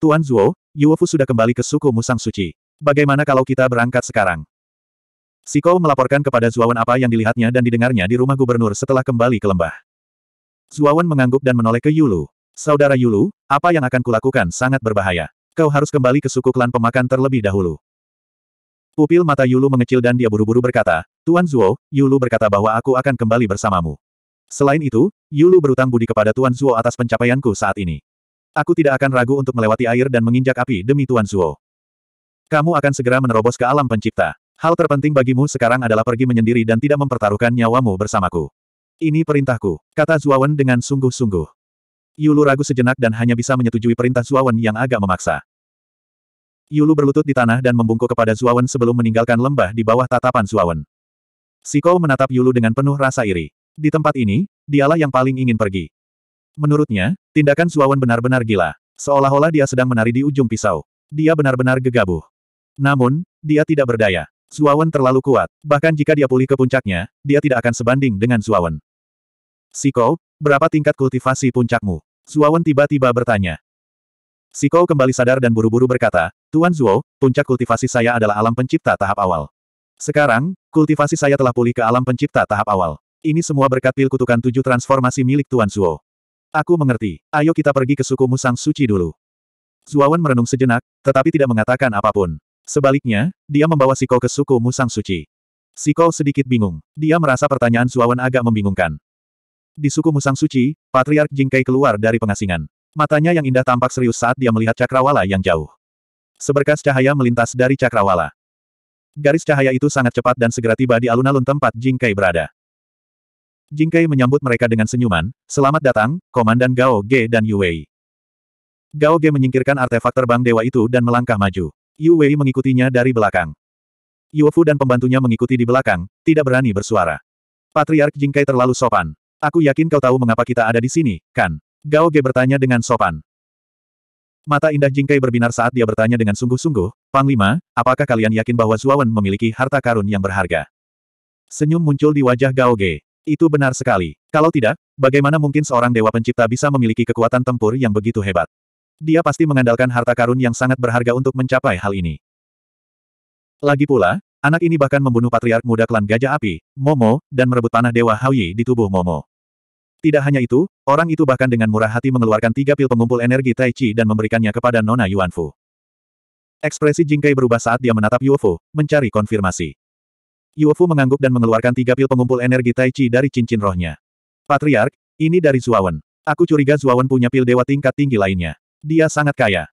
Tuan Zuo, Yuofu sudah kembali ke suku Musang Suci. Bagaimana kalau kita berangkat sekarang? Siko melaporkan kepada Zuawan apa yang dilihatnya dan didengarnya di rumah gubernur setelah kembali ke lembah. Zuawan mengangguk dan menoleh ke Yulu. Saudara Yulu, apa yang akan kulakukan sangat berbahaya. Kau harus kembali ke suku klan pemakan terlebih dahulu. Pupil mata Yulu mengecil dan dia buru-buru berkata, Tuan Zuo, Yulu berkata bahwa aku akan kembali bersamamu. Selain itu, Yulu berutang budi kepada Tuan Zuo atas pencapaianku saat ini. Aku tidak akan ragu untuk melewati air dan menginjak api demi Tuan Zuo. Kamu akan segera menerobos ke alam pencipta. Hal terpenting bagimu sekarang adalah pergi menyendiri dan tidak mempertaruhkan nyawamu bersamaku. Ini perintahku, kata Zuawan dengan sungguh-sungguh. Yulu ragu sejenak dan hanya bisa menyetujui perintah Zuawan yang agak memaksa. Yulu berlutut di tanah dan membungkuk kepada Zuawan sebelum meninggalkan lembah di bawah tatapan Zuawan. Siko menatap Yulu dengan penuh rasa iri. Di tempat ini, dialah yang paling ingin pergi. Menurutnya, tindakan Suawan benar-benar gila. Seolah-olah dia sedang menari di ujung pisau. Dia benar-benar gegabah. Namun, dia tidak berdaya. Suawan terlalu kuat. Bahkan jika dia pulih ke puncaknya, dia tidak akan sebanding dengan Suawan. Siko, berapa tingkat kultivasi puncakmu? Suawan tiba-tiba bertanya. Siko kembali sadar dan buru-buru berkata, Tuan Zuo, puncak kultivasi saya adalah alam pencipta tahap awal. Sekarang, kultivasi saya telah pulih ke alam pencipta tahap awal. Ini semua berkat pil kutukan tujuh transformasi milik Tuan Zuo. Aku mengerti. Ayo kita pergi ke suku Musang Suci dulu. Zuawan merenung sejenak, tetapi tidak mengatakan apapun. Sebaliknya, dia membawa Siko ke suku Musang Suci. Siko sedikit bingung. Dia merasa pertanyaan Zuawan agak membingungkan. Di suku Musang Suci, Patriark Jingkai keluar dari pengasingan. Matanya yang indah tampak serius saat dia melihat cakrawala yang jauh. Seberkas cahaya melintas dari cakrawala. Garis cahaya itu sangat cepat dan segera tiba di alun-alun tempat Jingkai berada. Jingkai menyambut mereka dengan senyuman, selamat datang, Komandan Gao Ge dan Yu Wei. Gao Ge menyingkirkan artefak terbang dewa itu dan melangkah maju. Yu Wei mengikutinya dari belakang. Yuofu dan pembantunya mengikuti di belakang, tidak berani bersuara. Patriark Jingkai terlalu sopan. Aku yakin kau tahu mengapa kita ada di sini, kan? Gao Ge bertanya dengan sopan. Mata indah Jingkai berbinar saat dia bertanya dengan sungguh-sungguh, Panglima, apakah kalian yakin bahwa Zuawan memiliki harta karun yang berharga? Senyum muncul di wajah Gao Ge. Itu benar sekali. Kalau tidak, bagaimana mungkin seorang dewa pencipta bisa memiliki kekuatan tempur yang begitu hebat? Dia pasti mengandalkan harta karun yang sangat berharga untuk mencapai hal ini. Lagi pula, anak ini bahkan membunuh patriark muda klan Gajah Api, Momo, dan merebut panah Dewa Haoyi di tubuh Momo. Tidak hanya itu, orang itu bahkan dengan murah hati mengeluarkan tiga pil pengumpul energi Tai Chi dan memberikannya kepada Nona Yuanfu. Ekspresi Jingkai berubah saat dia menatap UFO, mencari konfirmasi. Yuefu mengangguk dan mengeluarkan tiga pil pengumpul energi Tai Chi dari cincin rohnya. Patriark, ini dari Zuawan. Aku curiga Zuawan punya pil dewa tingkat tinggi lainnya. Dia sangat kaya.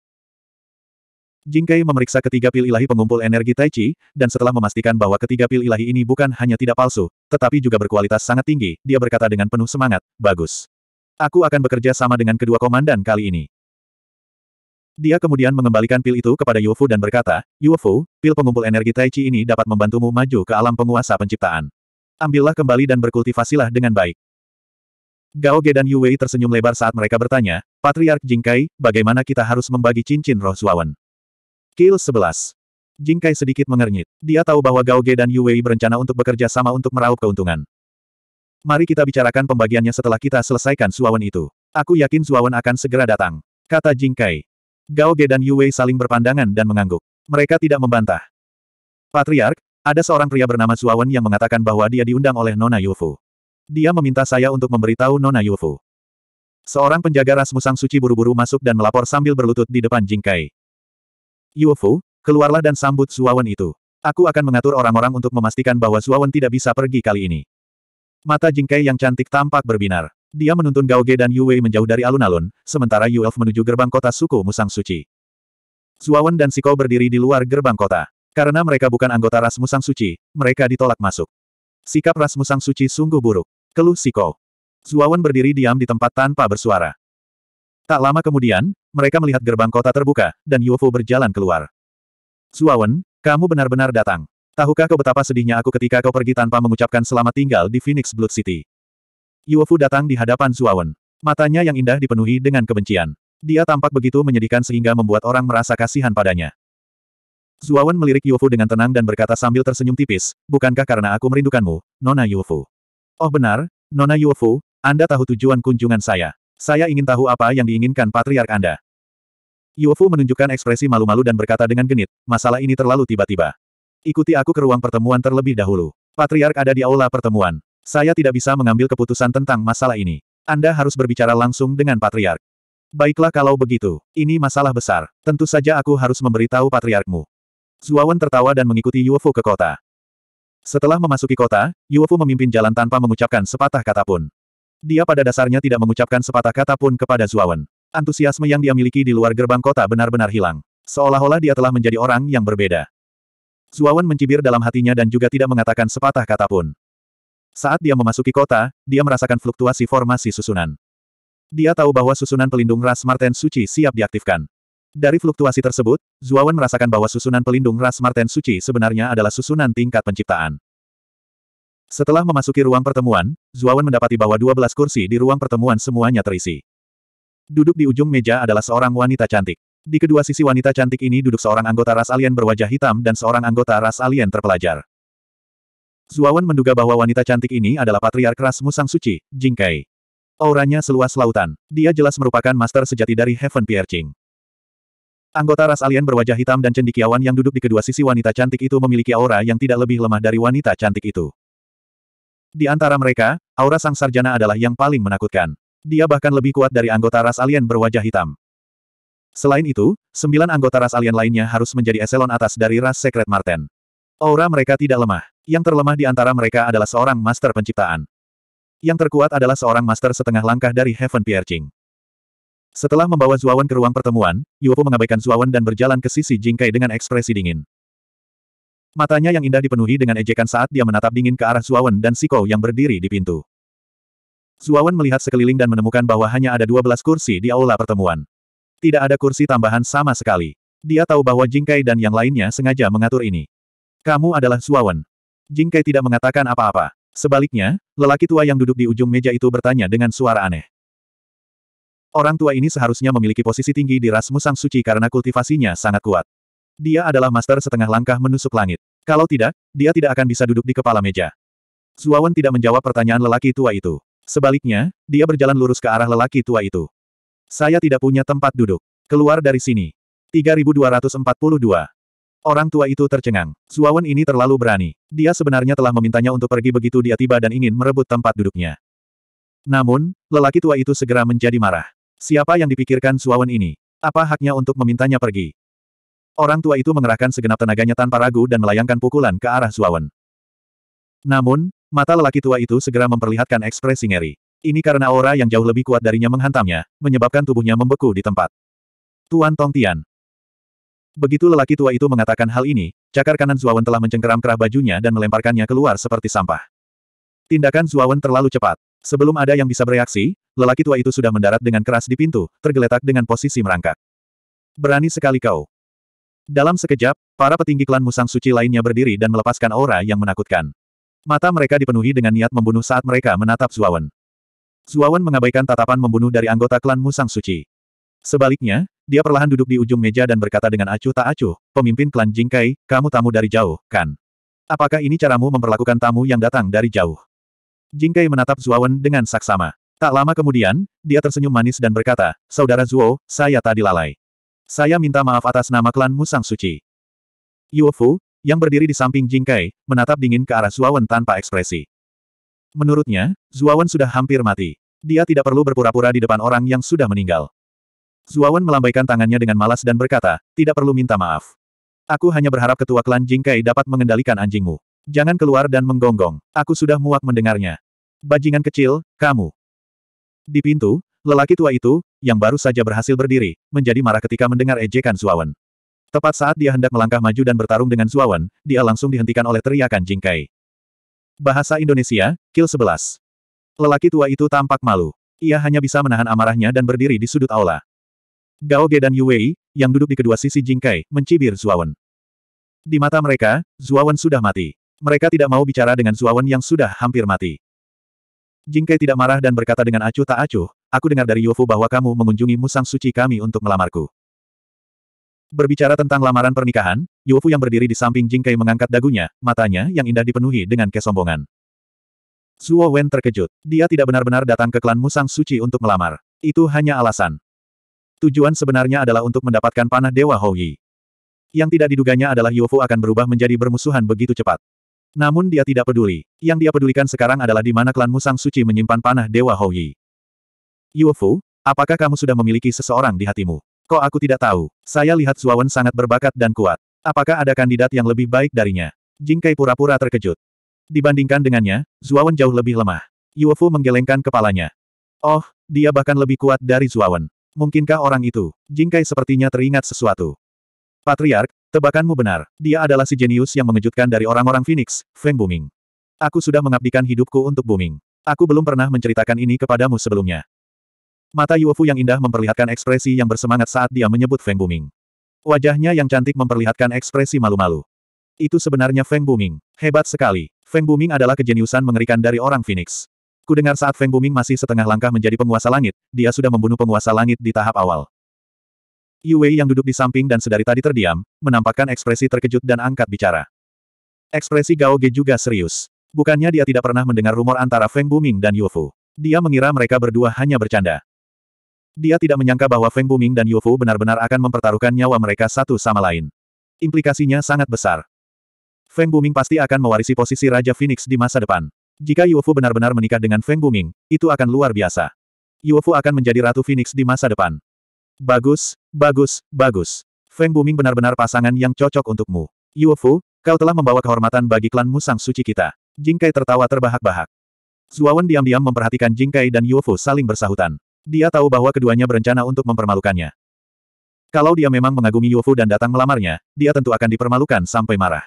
Jingkei memeriksa ketiga pil ilahi pengumpul energi Tai Chi, dan setelah memastikan bahwa ketiga pil ilahi ini bukan hanya tidak palsu, tetapi juga berkualitas sangat tinggi, dia berkata dengan penuh semangat, bagus. Aku akan bekerja sama dengan kedua komandan kali ini. Dia kemudian mengembalikan pil itu kepada Yuofu dan berkata, Yuofu, pil pengumpul energi Tai Chi ini dapat membantumu maju ke alam penguasa penciptaan. Ambillah kembali dan berkultivasilah dengan baik. Gao Ge dan Yue tersenyum lebar saat mereka bertanya, Patriark Jingkai, bagaimana kita harus membagi cincin roh suawan? Kill 11. Jingkai sedikit mengernyit. Dia tahu bahwa Gao Ge dan Yue berencana untuk bekerja sama untuk meraup keuntungan. Mari kita bicarakan pembagiannya setelah kita selesaikan Suawan itu. Aku yakin Suawan akan segera datang. Kata Jingkai. Gao Ge dan Yue Wei saling berpandangan dan mengangguk. Mereka tidak membantah. Patriark, ada seorang pria bernama Suawan yang mengatakan bahwa dia diundang oleh Nona Yufu. Dia meminta saya untuk memberitahu Nona Yufu. Seorang penjaga Ras Musang Suci buru-buru masuk dan melapor sambil berlutut di depan jingkai. Yufu, keluarlah dan sambut Suawan itu. Aku akan mengatur orang-orang untuk memastikan bahwa Suawan tidak bisa pergi kali ini. Mata jingkai yang cantik tampak berbinar. Dia menuntun Gao Ge dan Yue Wei menjauh dari alun-alun, sementara Yu Elf menuju gerbang kota suku Musang Suci. Zuawan dan Siko berdiri di luar gerbang kota. Karena mereka bukan anggota ras Musang Suci, mereka ditolak masuk. Sikap ras Musang Suci sungguh buruk. Keluh Siko. Zuawan berdiri diam di tempat tanpa bersuara. Tak lama kemudian, mereka melihat gerbang kota terbuka, dan Yuofu berjalan keluar. Zuawan, kamu benar-benar datang. Tahukah kau betapa sedihnya aku ketika kau pergi tanpa mengucapkan selamat tinggal di Phoenix Blood City? Yuofu datang di hadapan Zuawan. Matanya yang indah dipenuhi dengan kebencian. Dia tampak begitu menyedihkan sehingga membuat orang merasa kasihan padanya. Zuawan melirik Yuofu dengan tenang dan berkata sambil tersenyum tipis, Bukankah karena aku merindukanmu, Nona Yuofu? Oh benar, Nona Yuofu, Anda tahu tujuan kunjungan saya. Saya ingin tahu apa yang diinginkan patriark Anda. Yuofu menunjukkan ekspresi malu-malu dan berkata dengan genit, masalah ini terlalu tiba-tiba. Ikuti aku ke ruang pertemuan terlebih dahulu. Patriark ada di aula pertemuan. Saya tidak bisa mengambil keputusan tentang masalah ini. Anda harus berbicara langsung dengan Patriark. Baiklah kalau begitu, ini masalah besar. Tentu saja aku harus memberitahu Patriarkmu. Zuawan tertawa dan mengikuti Yuofu ke kota. Setelah memasuki kota, Yuofu memimpin jalan tanpa mengucapkan sepatah kata pun. Dia pada dasarnya tidak mengucapkan sepatah kata pun kepada Zuawan. Antusiasme yang dia miliki di luar gerbang kota benar-benar hilang. Seolah-olah dia telah menjadi orang yang berbeda. Zuawan mencibir dalam hatinya dan juga tidak mengatakan sepatah kata pun. Saat dia memasuki kota, dia merasakan fluktuasi formasi susunan. Dia tahu bahwa susunan pelindung ras Marten Suci siap diaktifkan. Dari fluktuasi tersebut, Zuawan merasakan bahwa susunan pelindung ras Marten Suci sebenarnya adalah susunan tingkat penciptaan. Setelah memasuki ruang pertemuan, Zuawan mendapati bahwa 12 kursi di ruang pertemuan semuanya terisi. Duduk di ujung meja adalah seorang wanita cantik. Di kedua sisi wanita cantik ini duduk seorang anggota ras alien berwajah hitam dan seorang anggota ras alien terpelajar. Zuawan menduga bahwa wanita cantik ini adalah patriark ras Musang Suci, Jingkai. Auranya seluas lautan. Dia jelas merupakan master sejati dari Heaven Piercing. Anggota ras alien berwajah hitam dan cendikiawan yang duduk di kedua sisi wanita cantik itu memiliki aura yang tidak lebih lemah dari wanita cantik itu. Di antara mereka, aura sang sarjana adalah yang paling menakutkan. Dia bahkan lebih kuat dari anggota ras alien berwajah hitam. Selain itu, sembilan anggota ras alien lainnya harus menjadi eselon atas dari ras Secret Marten. Aura mereka tidak lemah. Yang terlemah di antara mereka adalah seorang master penciptaan. Yang terkuat adalah seorang master setengah langkah dari Heaven Piercing. Setelah membawa Zuawan ke ruang pertemuan, Yuopo mengabaikan Zuawan dan berjalan ke sisi Jingkai dengan ekspresi dingin. Matanya yang indah dipenuhi dengan ejekan saat dia menatap dingin ke arah Zuawan dan Siko yang berdiri di pintu. Zuawan melihat sekeliling dan menemukan bahwa hanya ada 12 kursi di aula pertemuan. Tidak ada kursi tambahan sama sekali. Dia tahu bahwa Jingkai dan yang lainnya sengaja mengatur ini. Kamu adalah Suawan. Jingkai tidak mengatakan apa-apa. Sebaliknya, lelaki tua yang duduk di ujung meja itu bertanya dengan suara aneh. Orang tua ini seharusnya memiliki posisi tinggi di ras musang suci karena kultivasinya sangat kuat. Dia adalah master setengah langkah menusuk langit. Kalau tidak, dia tidak akan bisa duduk di kepala meja. Suawen tidak menjawab pertanyaan lelaki tua itu. Sebaliknya, dia berjalan lurus ke arah lelaki tua itu. Saya tidak punya tempat duduk. Keluar dari sini. 3242. Orang tua itu tercengang. Suawan ini terlalu berani. Dia sebenarnya telah memintanya untuk pergi begitu dia tiba dan ingin merebut tempat duduknya. Namun, lelaki tua itu segera menjadi marah. Siapa yang dipikirkan Suawan ini? Apa haknya untuk memintanya pergi? Orang tua itu mengerahkan segenap tenaganya tanpa ragu dan melayangkan pukulan ke arah Suawan. Namun, mata lelaki tua itu segera memperlihatkan ekspresi ngeri. Ini karena aura yang jauh lebih kuat darinya menghantamnya, menyebabkan tubuhnya membeku di tempat. Tuan Tong Tian, Begitu lelaki tua itu mengatakan hal ini, cakar kanan Zuawan telah mencengkeram kerah bajunya dan melemparkannya keluar seperti sampah. Tindakan Zuawan terlalu cepat. Sebelum ada yang bisa bereaksi, lelaki tua itu sudah mendarat dengan keras di pintu, tergeletak dengan posisi merangkak. Berani sekali kau. Dalam sekejap, para petinggi klan Musang Suci lainnya berdiri dan melepaskan aura yang menakutkan. Mata mereka dipenuhi dengan niat membunuh saat mereka menatap Zuawan. Zuawan mengabaikan tatapan membunuh dari anggota klan Musang Suci. Sebaliknya, dia perlahan duduk di ujung meja dan berkata dengan acuh tak acuh, pemimpin klan Jingkai, kamu tamu dari jauh, kan? Apakah ini caramu memperlakukan tamu yang datang dari jauh? Jingkai menatap Zuowen dengan saksama. Tak lama kemudian, dia tersenyum manis dan berkata, Saudara Zuo, saya tadi lalai. Saya minta maaf atas nama klan Musang Suci. Yuofu, yang berdiri di samping Jingkai, menatap dingin ke arah Zuawan tanpa ekspresi. Menurutnya, Zuawan sudah hampir mati. Dia tidak perlu berpura-pura di depan orang yang sudah meninggal. Zuawan melambaikan tangannya dengan malas dan berkata, tidak perlu minta maaf. Aku hanya berharap ketua klan Jingkai dapat mengendalikan anjingmu. Jangan keluar dan menggonggong, aku sudah muak mendengarnya. Bajingan kecil, kamu. Di pintu, lelaki tua itu, yang baru saja berhasil berdiri, menjadi marah ketika mendengar ejekan Zuawan. Tepat saat dia hendak melangkah maju dan bertarung dengan Zuawan, dia langsung dihentikan oleh teriakan Jingkai. Bahasa Indonesia, Kill 11. Lelaki tua itu tampak malu. Ia hanya bisa menahan amarahnya dan berdiri di sudut aula. Gao Ge dan Yu Wei, yang duduk di kedua sisi jingkai, mencibir Zuawan. Di mata mereka, Zuawan sudah mati. Mereka tidak mau bicara dengan Zuawan yang sudah hampir mati. Jingkai tidak marah dan berkata dengan acuh tak acuh, aku dengar dari Yufu bahwa kamu mengunjungi musang suci kami untuk melamarku. Berbicara tentang lamaran pernikahan, Yufu yang berdiri di samping Jingkai mengangkat dagunya, matanya yang indah dipenuhi dengan kesombongan. Zuo Wen terkejut. Dia tidak benar-benar datang ke klan Musang Suci untuk melamar. Itu hanya alasan. Tujuan sebenarnya adalah untuk mendapatkan panah Dewa Houyi. Yang tidak diduganya adalah Yofu akan berubah menjadi bermusuhan begitu cepat. Namun dia tidak peduli. Yang dia pedulikan sekarang adalah di mana klan Musang Suci menyimpan panah Dewa Houyi. Yofu, apakah kamu sudah memiliki seseorang di hatimu? Kok aku tidak tahu? Saya lihat Suawan sangat berbakat dan kuat. Apakah ada kandidat yang lebih baik darinya? Jingkai pura-pura terkejut. Dibandingkan dengannya, Zuawan jauh lebih lemah. Yuofu menggelengkan kepalanya. Oh, dia bahkan lebih kuat dari Zuawan. Mungkinkah orang itu? Jingkai sepertinya teringat sesuatu. Patriark, tebakanmu benar. Dia adalah si jenius yang mengejutkan dari orang-orang Phoenix, Feng Buming. Aku sudah mengabdikan hidupku untuk Buming. Aku belum pernah menceritakan ini kepadamu sebelumnya. Mata Yuofu yang indah memperlihatkan ekspresi yang bersemangat saat dia menyebut Feng Buming. Wajahnya yang cantik memperlihatkan ekspresi malu-malu. Itu sebenarnya Feng Buming. Hebat sekali. Feng Buming adalah kejeniusan mengerikan dari orang Phoenix. Kudengar saat Feng Buming masih setengah langkah menjadi penguasa langit, dia sudah membunuh penguasa langit di tahap awal. Yu Wei yang duduk di samping dan sedari tadi terdiam, menampakkan ekspresi terkejut dan angkat bicara. Ekspresi Gao Ge juga serius. Bukannya dia tidak pernah mendengar rumor antara Feng Buming dan Yu Fu. Dia mengira mereka berdua hanya bercanda. Dia tidak menyangka bahwa Feng Buming dan Yu Fu benar-benar akan mempertaruhkan nyawa mereka satu sama lain. Implikasinya sangat besar. Feng Buming pasti akan mewarisi posisi Raja Phoenix di masa depan. Jika Yuofu benar-benar menikah dengan Feng Buming, itu akan luar biasa. Yuofu akan menjadi Ratu Phoenix di masa depan. Bagus, bagus, bagus. Feng Buming benar-benar pasangan yang cocok untukmu. Yuofu, kau telah membawa kehormatan bagi klan Musang Suci kita. Jingkai tertawa terbahak-bahak. Zuawan diam-diam memperhatikan Jingkai dan Yuofu saling bersahutan. Dia tahu bahwa keduanya berencana untuk mempermalukannya. Kalau dia memang mengagumi Yuofu dan datang melamarnya, dia tentu akan dipermalukan sampai marah.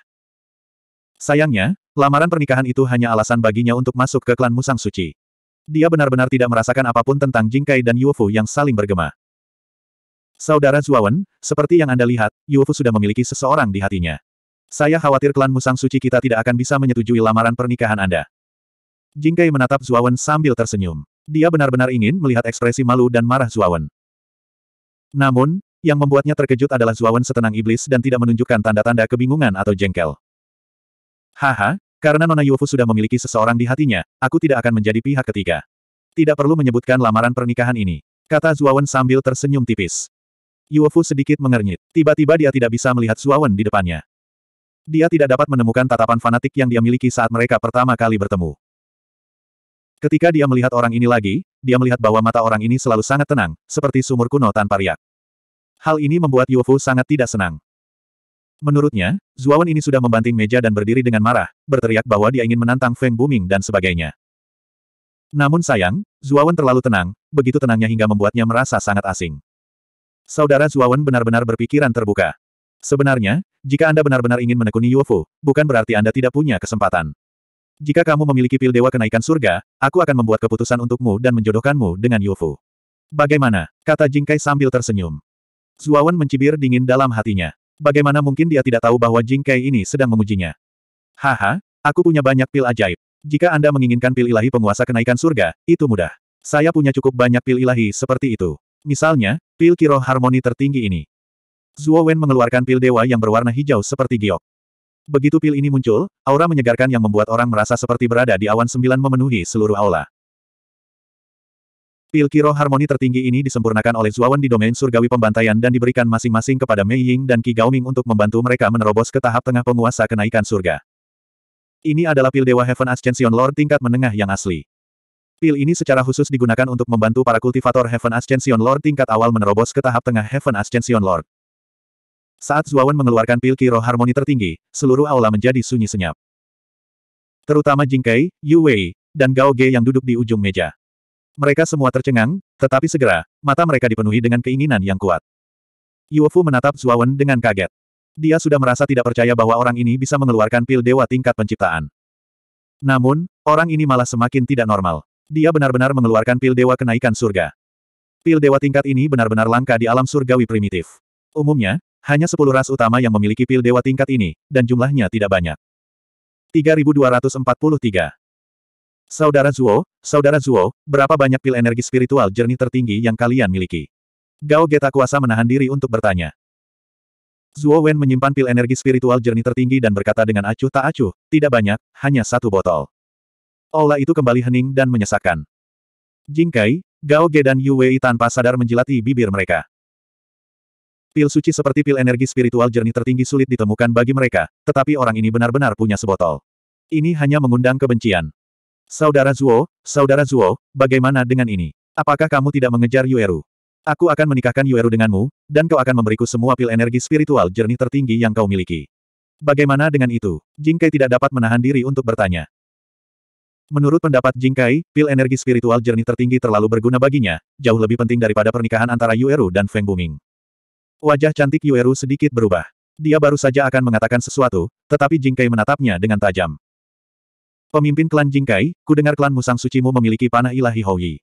Sayangnya, Lamaran pernikahan itu hanya alasan baginya untuk masuk ke klan Musang Suci. Dia benar-benar tidak merasakan apapun tentang Jingkai dan Yuofu yang saling bergema. Saudara Zuawan, seperti yang Anda lihat, Yuofu sudah memiliki seseorang di hatinya. Saya khawatir klan Musang Suci kita tidak akan bisa menyetujui lamaran pernikahan Anda. Jingkai menatap Zuawan sambil tersenyum. Dia benar-benar ingin melihat ekspresi malu dan marah Zuawan. Namun, yang membuatnya terkejut adalah Zuawan setenang iblis dan tidak menunjukkan tanda-tanda kebingungan atau jengkel. Haha, karena Nona Yufu sudah memiliki seseorang di hatinya, aku tidak akan menjadi pihak ketiga. Tidak perlu menyebutkan lamaran pernikahan ini. Kata Zuawan sambil tersenyum tipis. Yufu sedikit mengernyit. Tiba-tiba dia tidak bisa melihat Zuawan di depannya. Dia tidak dapat menemukan tatapan fanatik yang dia miliki saat mereka pertama kali bertemu. Ketika dia melihat orang ini lagi, dia melihat bahwa mata orang ini selalu sangat tenang, seperti sumur kuno tanpa riak. Hal ini membuat Yufu sangat tidak senang. Menurutnya, Zuawan ini sudah membanting meja dan berdiri dengan marah, berteriak bahwa dia ingin menantang Feng Buming dan sebagainya. Namun sayang, Zuawan terlalu tenang, begitu tenangnya hingga membuatnya merasa sangat asing. Saudara Zuawan benar-benar berpikiran terbuka. Sebenarnya, jika Anda benar-benar ingin menekuni UFO, bukan berarti Anda tidak punya kesempatan. Jika kamu memiliki pil dewa kenaikan surga, aku akan membuat keputusan untukmu dan menjodohkanmu dengan UFO. Bagaimana? Kata Jingkai sambil tersenyum. Zuawan mencibir dingin dalam hatinya. Bagaimana mungkin dia tidak tahu bahwa Jing Kei ini sedang memujinya? Haha, aku punya banyak pil ajaib. Jika Anda menginginkan pil ilahi penguasa kenaikan surga, itu mudah. Saya punya cukup banyak pil ilahi seperti itu. Misalnya, pil kiro harmoni tertinggi ini. Zuo Wen mengeluarkan pil dewa yang berwarna hijau seperti giok. Begitu pil ini muncul, aura menyegarkan yang membuat orang merasa seperti berada di awan sembilan memenuhi seluruh aula. Pil Kiro harmoni tertinggi ini disempurnakan oleh Zuawan di domain surgawi pembantaian dan diberikan masing-masing kepada Mei Ying dan Qi Gaoming untuk membantu mereka menerobos ke tahap tengah penguasa kenaikan surga. Ini adalah pil Dewa Heaven Ascension Lord tingkat menengah yang asli. Pil ini secara khusus digunakan untuk membantu para kultivator Heaven Ascension Lord tingkat awal menerobos ke tahap tengah Heaven Ascension Lord. Saat Zuawan mengeluarkan pil Kiro harmoni tertinggi, seluruh aula menjadi sunyi senyap. Terutama Jingkei, Yue Wei, dan Gao Ge yang duduk di ujung meja. Mereka semua tercengang, tetapi segera, mata mereka dipenuhi dengan keinginan yang kuat. Yuofu menatap Zuawan dengan kaget. Dia sudah merasa tidak percaya bahwa orang ini bisa mengeluarkan pil dewa tingkat penciptaan. Namun, orang ini malah semakin tidak normal. Dia benar-benar mengeluarkan pil dewa kenaikan surga. Pil dewa tingkat ini benar-benar langka di alam surgawi primitif. Umumnya, hanya sepuluh ras utama yang memiliki pil dewa tingkat ini, dan jumlahnya tidak banyak. 3243 Saudara Zuo, Saudara Zuo, berapa banyak pil energi spiritual jernih tertinggi yang kalian miliki? Gao Geta kuasa menahan diri untuk bertanya. Zuo Wen menyimpan pil energi spiritual jernih tertinggi dan berkata dengan acuh tak acuh, tidak banyak, hanya satu botol. Ola itu kembali hening dan menyesakan. Jingkai, Gao Ge dan Yu Wei tanpa sadar menjilati bibir mereka. Pil suci seperti pil energi spiritual jernih tertinggi sulit ditemukan bagi mereka, tetapi orang ini benar-benar punya sebotol. Ini hanya mengundang kebencian. Saudara Zuo, Saudara Zuo, bagaimana dengan ini? Apakah kamu tidak mengejar Yueru? Aku akan menikahkan Yueru denganmu, dan kau akan memberiku semua pil energi spiritual jernih tertinggi yang kau miliki. Bagaimana dengan itu? Jingkai tidak dapat menahan diri untuk bertanya. Menurut pendapat Jingkai, pil energi spiritual jernih tertinggi terlalu berguna baginya, jauh lebih penting daripada pernikahan antara Yueru dan Feng Buming. Wajah cantik Yueru sedikit berubah. Dia baru saja akan mengatakan sesuatu, tetapi Jingkai menatapnya dengan tajam. Pemimpin klan Jingkai, ku dengar klan Musang Sucimu memiliki panah ilahi Houyi.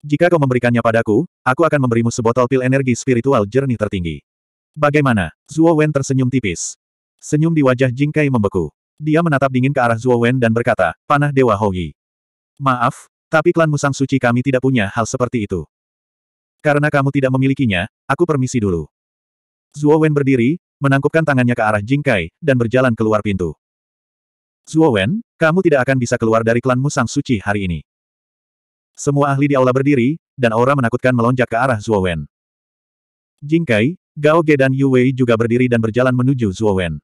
Jika kau memberikannya padaku, aku akan memberimu sebotol pil energi spiritual jernih tertinggi. Bagaimana? Zuo Wen tersenyum tipis. Senyum di wajah Jingkai membeku. Dia menatap dingin ke arah Zuo Wen dan berkata, panah Dewa Houyi. Maaf, tapi klan Musang Suci kami tidak punya hal seperti itu. Karena kamu tidak memilikinya, aku permisi dulu. Zuo Wen berdiri, menangkupkan tangannya ke arah Jingkai, dan berjalan keluar pintu. Zuo Wen, kamu tidak akan bisa keluar dari Klan Musang Suci hari ini. Semua ahli di aula berdiri, dan aura menakutkan melonjak ke arah Zuo Wen. Jingkai, Gao Ge dan Yu Wei juga berdiri dan berjalan menuju Zuo Wen.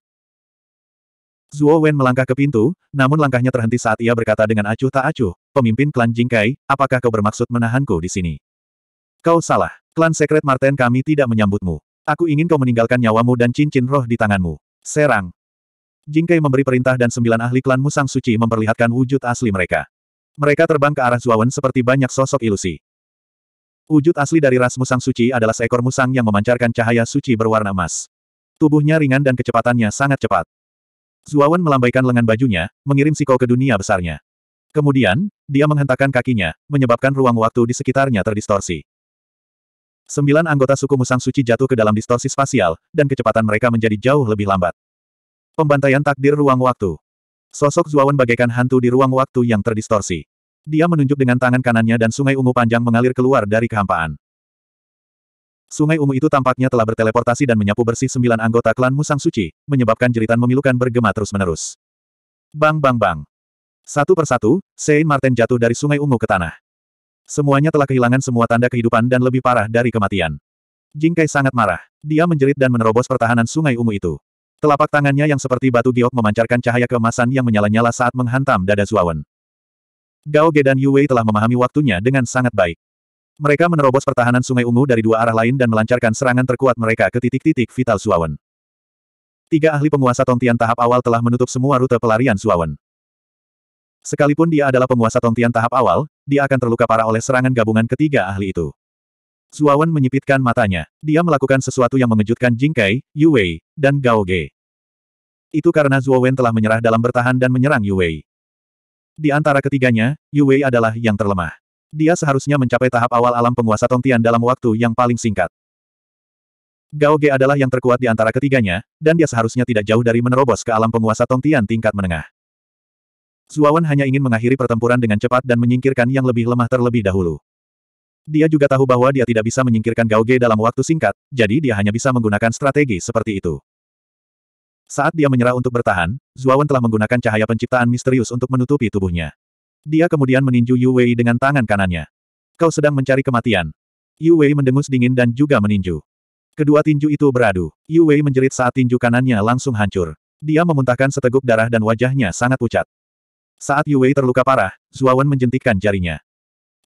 Zuo Wen melangkah ke pintu, namun langkahnya terhenti saat ia berkata dengan acuh tak acuh, pemimpin klan Jingkai, apakah kau bermaksud menahanku di sini? Kau salah, klan sekret Marten kami tidak menyambutmu. Aku ingin kau meninggalkan nyawamu dan cincin roh di tanganmu. Serang. Jingkei memberi perintah dan sembilan ahli klan Musang Suci memperlihatkan wujud asli mereka. Mereka terbang ke arah Zuawan seperti banyak sosok ilusi. Wujud asli dari ras Musang Suci adalah seekor musang yang memancarkan cahaya suci berwarna emas. Tubuhnya ringan dan kecepatannya sangat cepat. Zuawan melambaikan lengan bajunya, mengirim Siko ke dunia besarnya. Kemudian, dia menghentakkan kakinya, menyebabkan ruang waktu di sekitarnya terdistorsi. Sembilan anggota suku Musang Suci jatuh ke dalam distorsi spasial, dan kecepatan mereka menjadi jauh lebih lambat. Pembantaian takdir ruang waktu. Sosok Zuawan bagaikan hantu di ruang waktu yang terdistorsi. Dia menunjuk dengan tangan kanannya dan sungai ungu panjang mengalir keluar dari kehampaan. Sungai ungu itu tampaknya telah berteleportasi dan menyapu bersih sembilan anggota klan Musang Suci, menyebabkan jeritan memilukan bergema terus-menerus. Bang bang bang. Satu persatu, Saint Martin jatuh dari sungai ungu ke tanah. Semuanya telah kehilangan semua tanda kehidupan dan lebih parah dari kematian. Jingkai sangat marah. Dia menjerit dan menerobos pertahanan sungai ungu itu. Telapak tangannya yang seperti batu giok memancarkan cahaya keemasan yang menyala-nyala saat menghantam dada Zuawan. Gao Ge dan Yue telah memahami waktunya dengan sangat baik. Mereka menerobos pertahanan Sungai Ungu dari dua arah lain dan melancarkan serangan terkuat mereka ke titik-titik vital Zuawan. Tiga ahli penguasa Tongtian tahap awal telah menutup semua rute pelarian Zuawan. Sekalipun dia adalah penguasa Tongtian tahap awal, dia akan terluka parah oleh serangan gabungan ketiga ahli itu. Suawan menyipitkan matanya. Dia melakukan sesuatu yang mengejutkan Jingkai, Kai, Wei, dan Gao Ge. Itu karena Zhuo telah menyerah dalam bertahan dan menyerang Yu Wei. Di antara ketiganya, Yu Wei adalah yang terlemah. Dia seharusnya mencapai tahap awal alam penguasa Tongtian dalam waktu yang paling singkat. Gao Ge adalah yang terkuat di antara ketiganya, dan dia seharusnya tidak jauh dari menerobos ke alam penguasa Tongtian tingkat menengah. Zuawan hanya ingin mengakhiri pertempuran dengan cepat dan menyingkirkan yang lebih lemah terlebih dahulu. Dia juga tahu bahwa dia tidak bisa menyingkirkan Gauge dalam waktu singkat, jadi dia hanya bisa menggunakan strategi seperti itu. Saat dia menyerah untuk bertahan, Zuawan telah menggunakan cahaya penciptaan misterius untuk menutupi tubuhnya. Dia kemudian meninju Yu Wei dengan tangan kanannya. Kau sedang mencari kematian. Yu Wei mendengus dingin dan juga meninju. Kedua tinju itu beradu. Yu Wei menjerit saat tinju kanannya langsung hancur. Dia memuntahkan seteguk darah dan wajahnya sangat pucat. Saat Yu Wei terluka parah, Zuawan menjentikkan jarinya.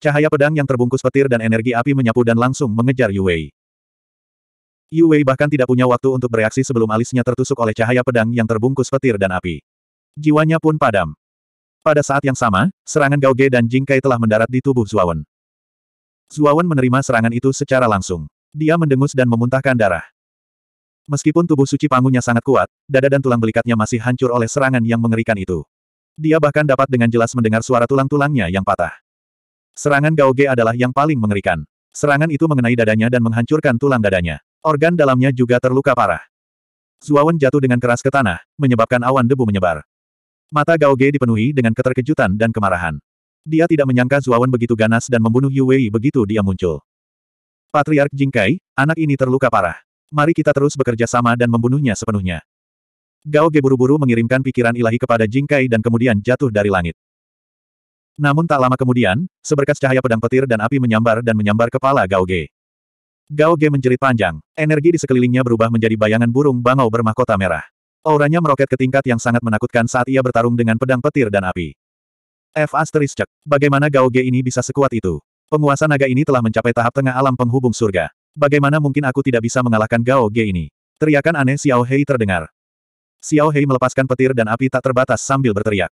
Cahaya pedang yang terbungkus petir dan energi api menyapu dan langsung mengejar Yuwei. Yuwei bahkan tidak punya waktu untuk bereaksi sebelum alisnya tertusuk oleh cahaya pedang yang terbungkus petir dan api. Jiwanya pun padam. Pada saat yang sama, serangan Gauge dan Jingkai telah mendarat di tubuh Zuawan. Zuawan menerima serangan itu secara langsung. Dia mendengus dan memuntahkan darah. Meskipun tubuh suci panggungnya sangat kuat, dada dan tulang belikatnya masih hancur oleh serangan yang mengerikan itu. Dia bahkan dapat dengan jelas mendengar suara tulang-tulangnya yang patah. Serangan Ge adalah yang paling mengerikan. Serangan itu mengenai dadanya dan menghancurkan tulang dadanya. Organ dalamnya juga terluka parah. Zuawan jatuh dengan keras ke tanah, menyebabkan awan debu menyebar. Mata Ge dipenuhi dengan keterkejutan dan kemarahan. Dia tidak menyangka Zuawan begitu ganas dan membunuh Yu Wei begitu dia muncul. Patriark Jingkai, anak ini terluka parah. Mari kita terus bekerja sama dan membunuhnya sepenuhnya. Ge buru-buru mengirimkan pikiran ilahi kepada Jingkai dan kemudian jatuh dari langit. Namun tak lama kemudian, seberkas cahaya pedang petir dan api menyambar dan menyambar kepala Gao Ge. Gao Ge menjerit panjang, energi di sekelilingnya berubah menjadi bayangan burung bangau bermahkota merah. Auranya meroket ke tingkat yang sangat menakutkan saat ia bertarung dengan pedang petir dan api. F Asterisk, bagaimana Gao Ge ini bisa sekuat itu? Penguasa naga ini telah mencapai tahap tengah alam penghubung surga. Bagaimana mungkin aku tidak bisa mengalahkan Gao Ge ini? Teriakan aneh Xiao Hei terdengar. Xiao Hei melepaskan petir dan api tak terbatas sambil berteriak.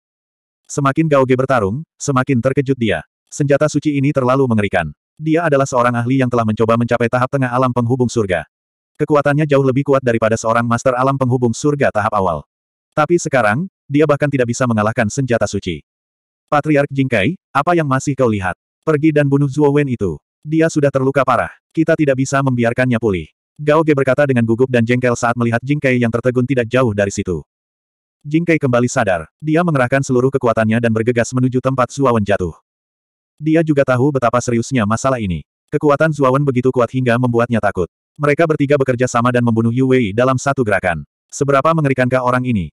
Semakin Ge bertarung, semakin terkejut dia. Senjata suci ini terlalu mengerikan. Dia adalah seorang ahli yang telah mencoba mencapai tahap tengah alam penghubung surga. Kekuatannya jauh lebih kuat daripada seorang master alam penghubung surga tahap awal. Tapi sekarang, dia bahkan tidak bisa mengalahkan senjata suci. Patriark Jingkai, apa yang masih kau lihat? Pergi dan bunuh Zuo Wen itu. Dia sudah terluka parah. Kita tidak bisa membiarkannya pulih. Gao Ge berkata dengan gugup dan jengkel saat melihat Jingkai yang tertegun tidak jauh dari situ. Jing Kai kembali sadar, dia mengerahkan seluruh kekuatannya dan bergegas menuju tempat Zuawan jatuh. Dia juga tahu betapa seriusnya masalah ini. Kekuatan Zuawan begitu kuat hingga membuatnya takut. Mereka bertiga bekerja sama dan membunuh Yu Wei dalam satu gerakan. Seberapa mengerikankah orang ini?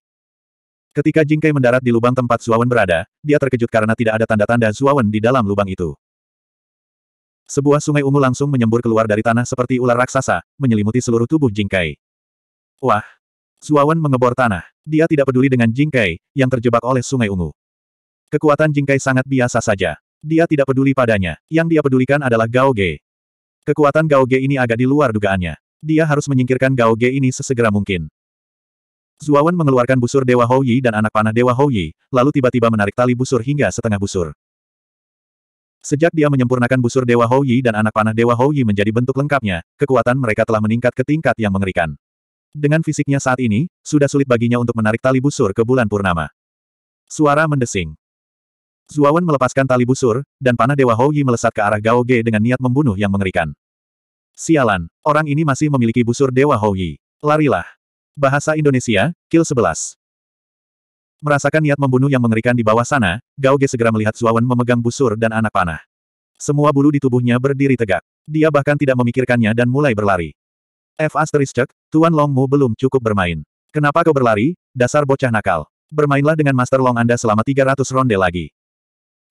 Ketika Jing Kai mendarat di lubang tempat Zuawan berada, dia terkejut karena tidak ada tanda-tanda Zuawan di dalam lubang itu. Sebuah sungai ungu langsung menyembur keluar dari tanah seperti ular raksasa, menyelimuti seluruh tubuh Jing Jingkai. Wah, Suawan mengebor tanah. Dia tidak peduli dengan Jingkai, yang terjebak oleh sungai ungu. Kekuatan Jingkai sangat biasa saja. Dia tidak peduli padanya. Yang dia pedulikan adalah Gao Ge. Kekuatan Gao Ge ini agak di luar dugaannya. Dia harus menyingkirkan Gao Ge ini sesegera mungkin. Zuawan mengeluarkan busur Dewa Houyi dan anak panah Dewa Houyi, lalu tiba-tiba menarik tali busur hingga setengah busur. Sejak dia menyempurnakan busur Dewa Houyi dan anak panah Dewa Houyi menjadi bentuk lengkapnya, kekuatan mereka telah meningkat ke tingkat yang mengerikan. Dengan fisiknya saat ini, sudah sulit baginya untuk menarik tali busur ke bulan purnama. Suara mendesing. Zuawan melepaskan tali busur, dan panah Dewa Hou melesat ke arah Gao Ge dengan niat membunuh yang mengerikan. Sialan, orang ini masih memiliki busur Dewa Hou Larilah. Bahasa Indonesia, Kill 11. Merasakan niat membunuh yang mengerikan di bawah sana, Gao Ge segera melihat Zuawan memegang busur dan anak panah. Semua bulu di tubuhnya berdiri tegak. Dia bahkan tidak memikirkannya dan mulai berlari. F asterisk, Tuan Longmu belum cukup bermain. Kenapa kau berlari, dasar bocah nakal? Bermainlah dengan Master Long Anda selama 300 ronde lagi.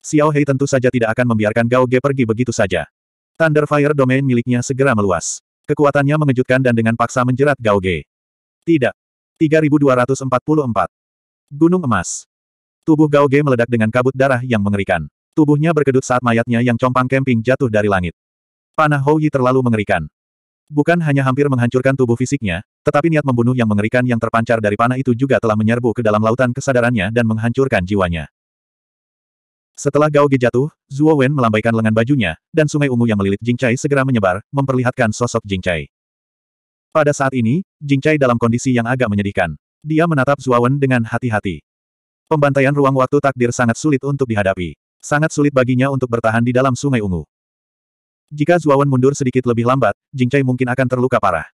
Xiao Hei tentu saja tidak akan membiarkan Gao Ge pergi begitu saja. Thunderfire domain miliknya segera meluas. Kekuatannya mengejutkan dan dengan paksa menjerat Gao Ge. Tidak. 3244. Gunung Emas. Tubuh Gao Ge meledak dengan kabut darah yang mengerikan. Tubuhnya berkedut saat mayatnya yang compang kemping jatuh dari langit. Panah Hou Yi terlalu mengerikan. Bukan hanya hampir menghancurkan tubuh fisiknya, tetapi niat membunuh yang mengerikan yang terpancar dari panah itu juga telah menyerbu ke dalam lautan kesadarannya dan menghancurkan jiwanya. Setelah Gao Ge jatuh, Zuo Wen melambaikan lengan bajunya, dan sungai ungu yang melilit Jingcai segera menyebar, memperlihatkan sosok Jingcai. Pada saat ini, Jingcai dalam kondisi yang agak menyedihkan. Dia menatap Zuo Wen dengan hati-hati. Pembantaian ruang waktu takdir sangat sulit untuk dihadapi. Sangat sulit baginya untuk bertahan di dalam sungai ungu. Jika Zuawan mundur sedikit lebih lambat, Jingcai mungkin akan terluka parah.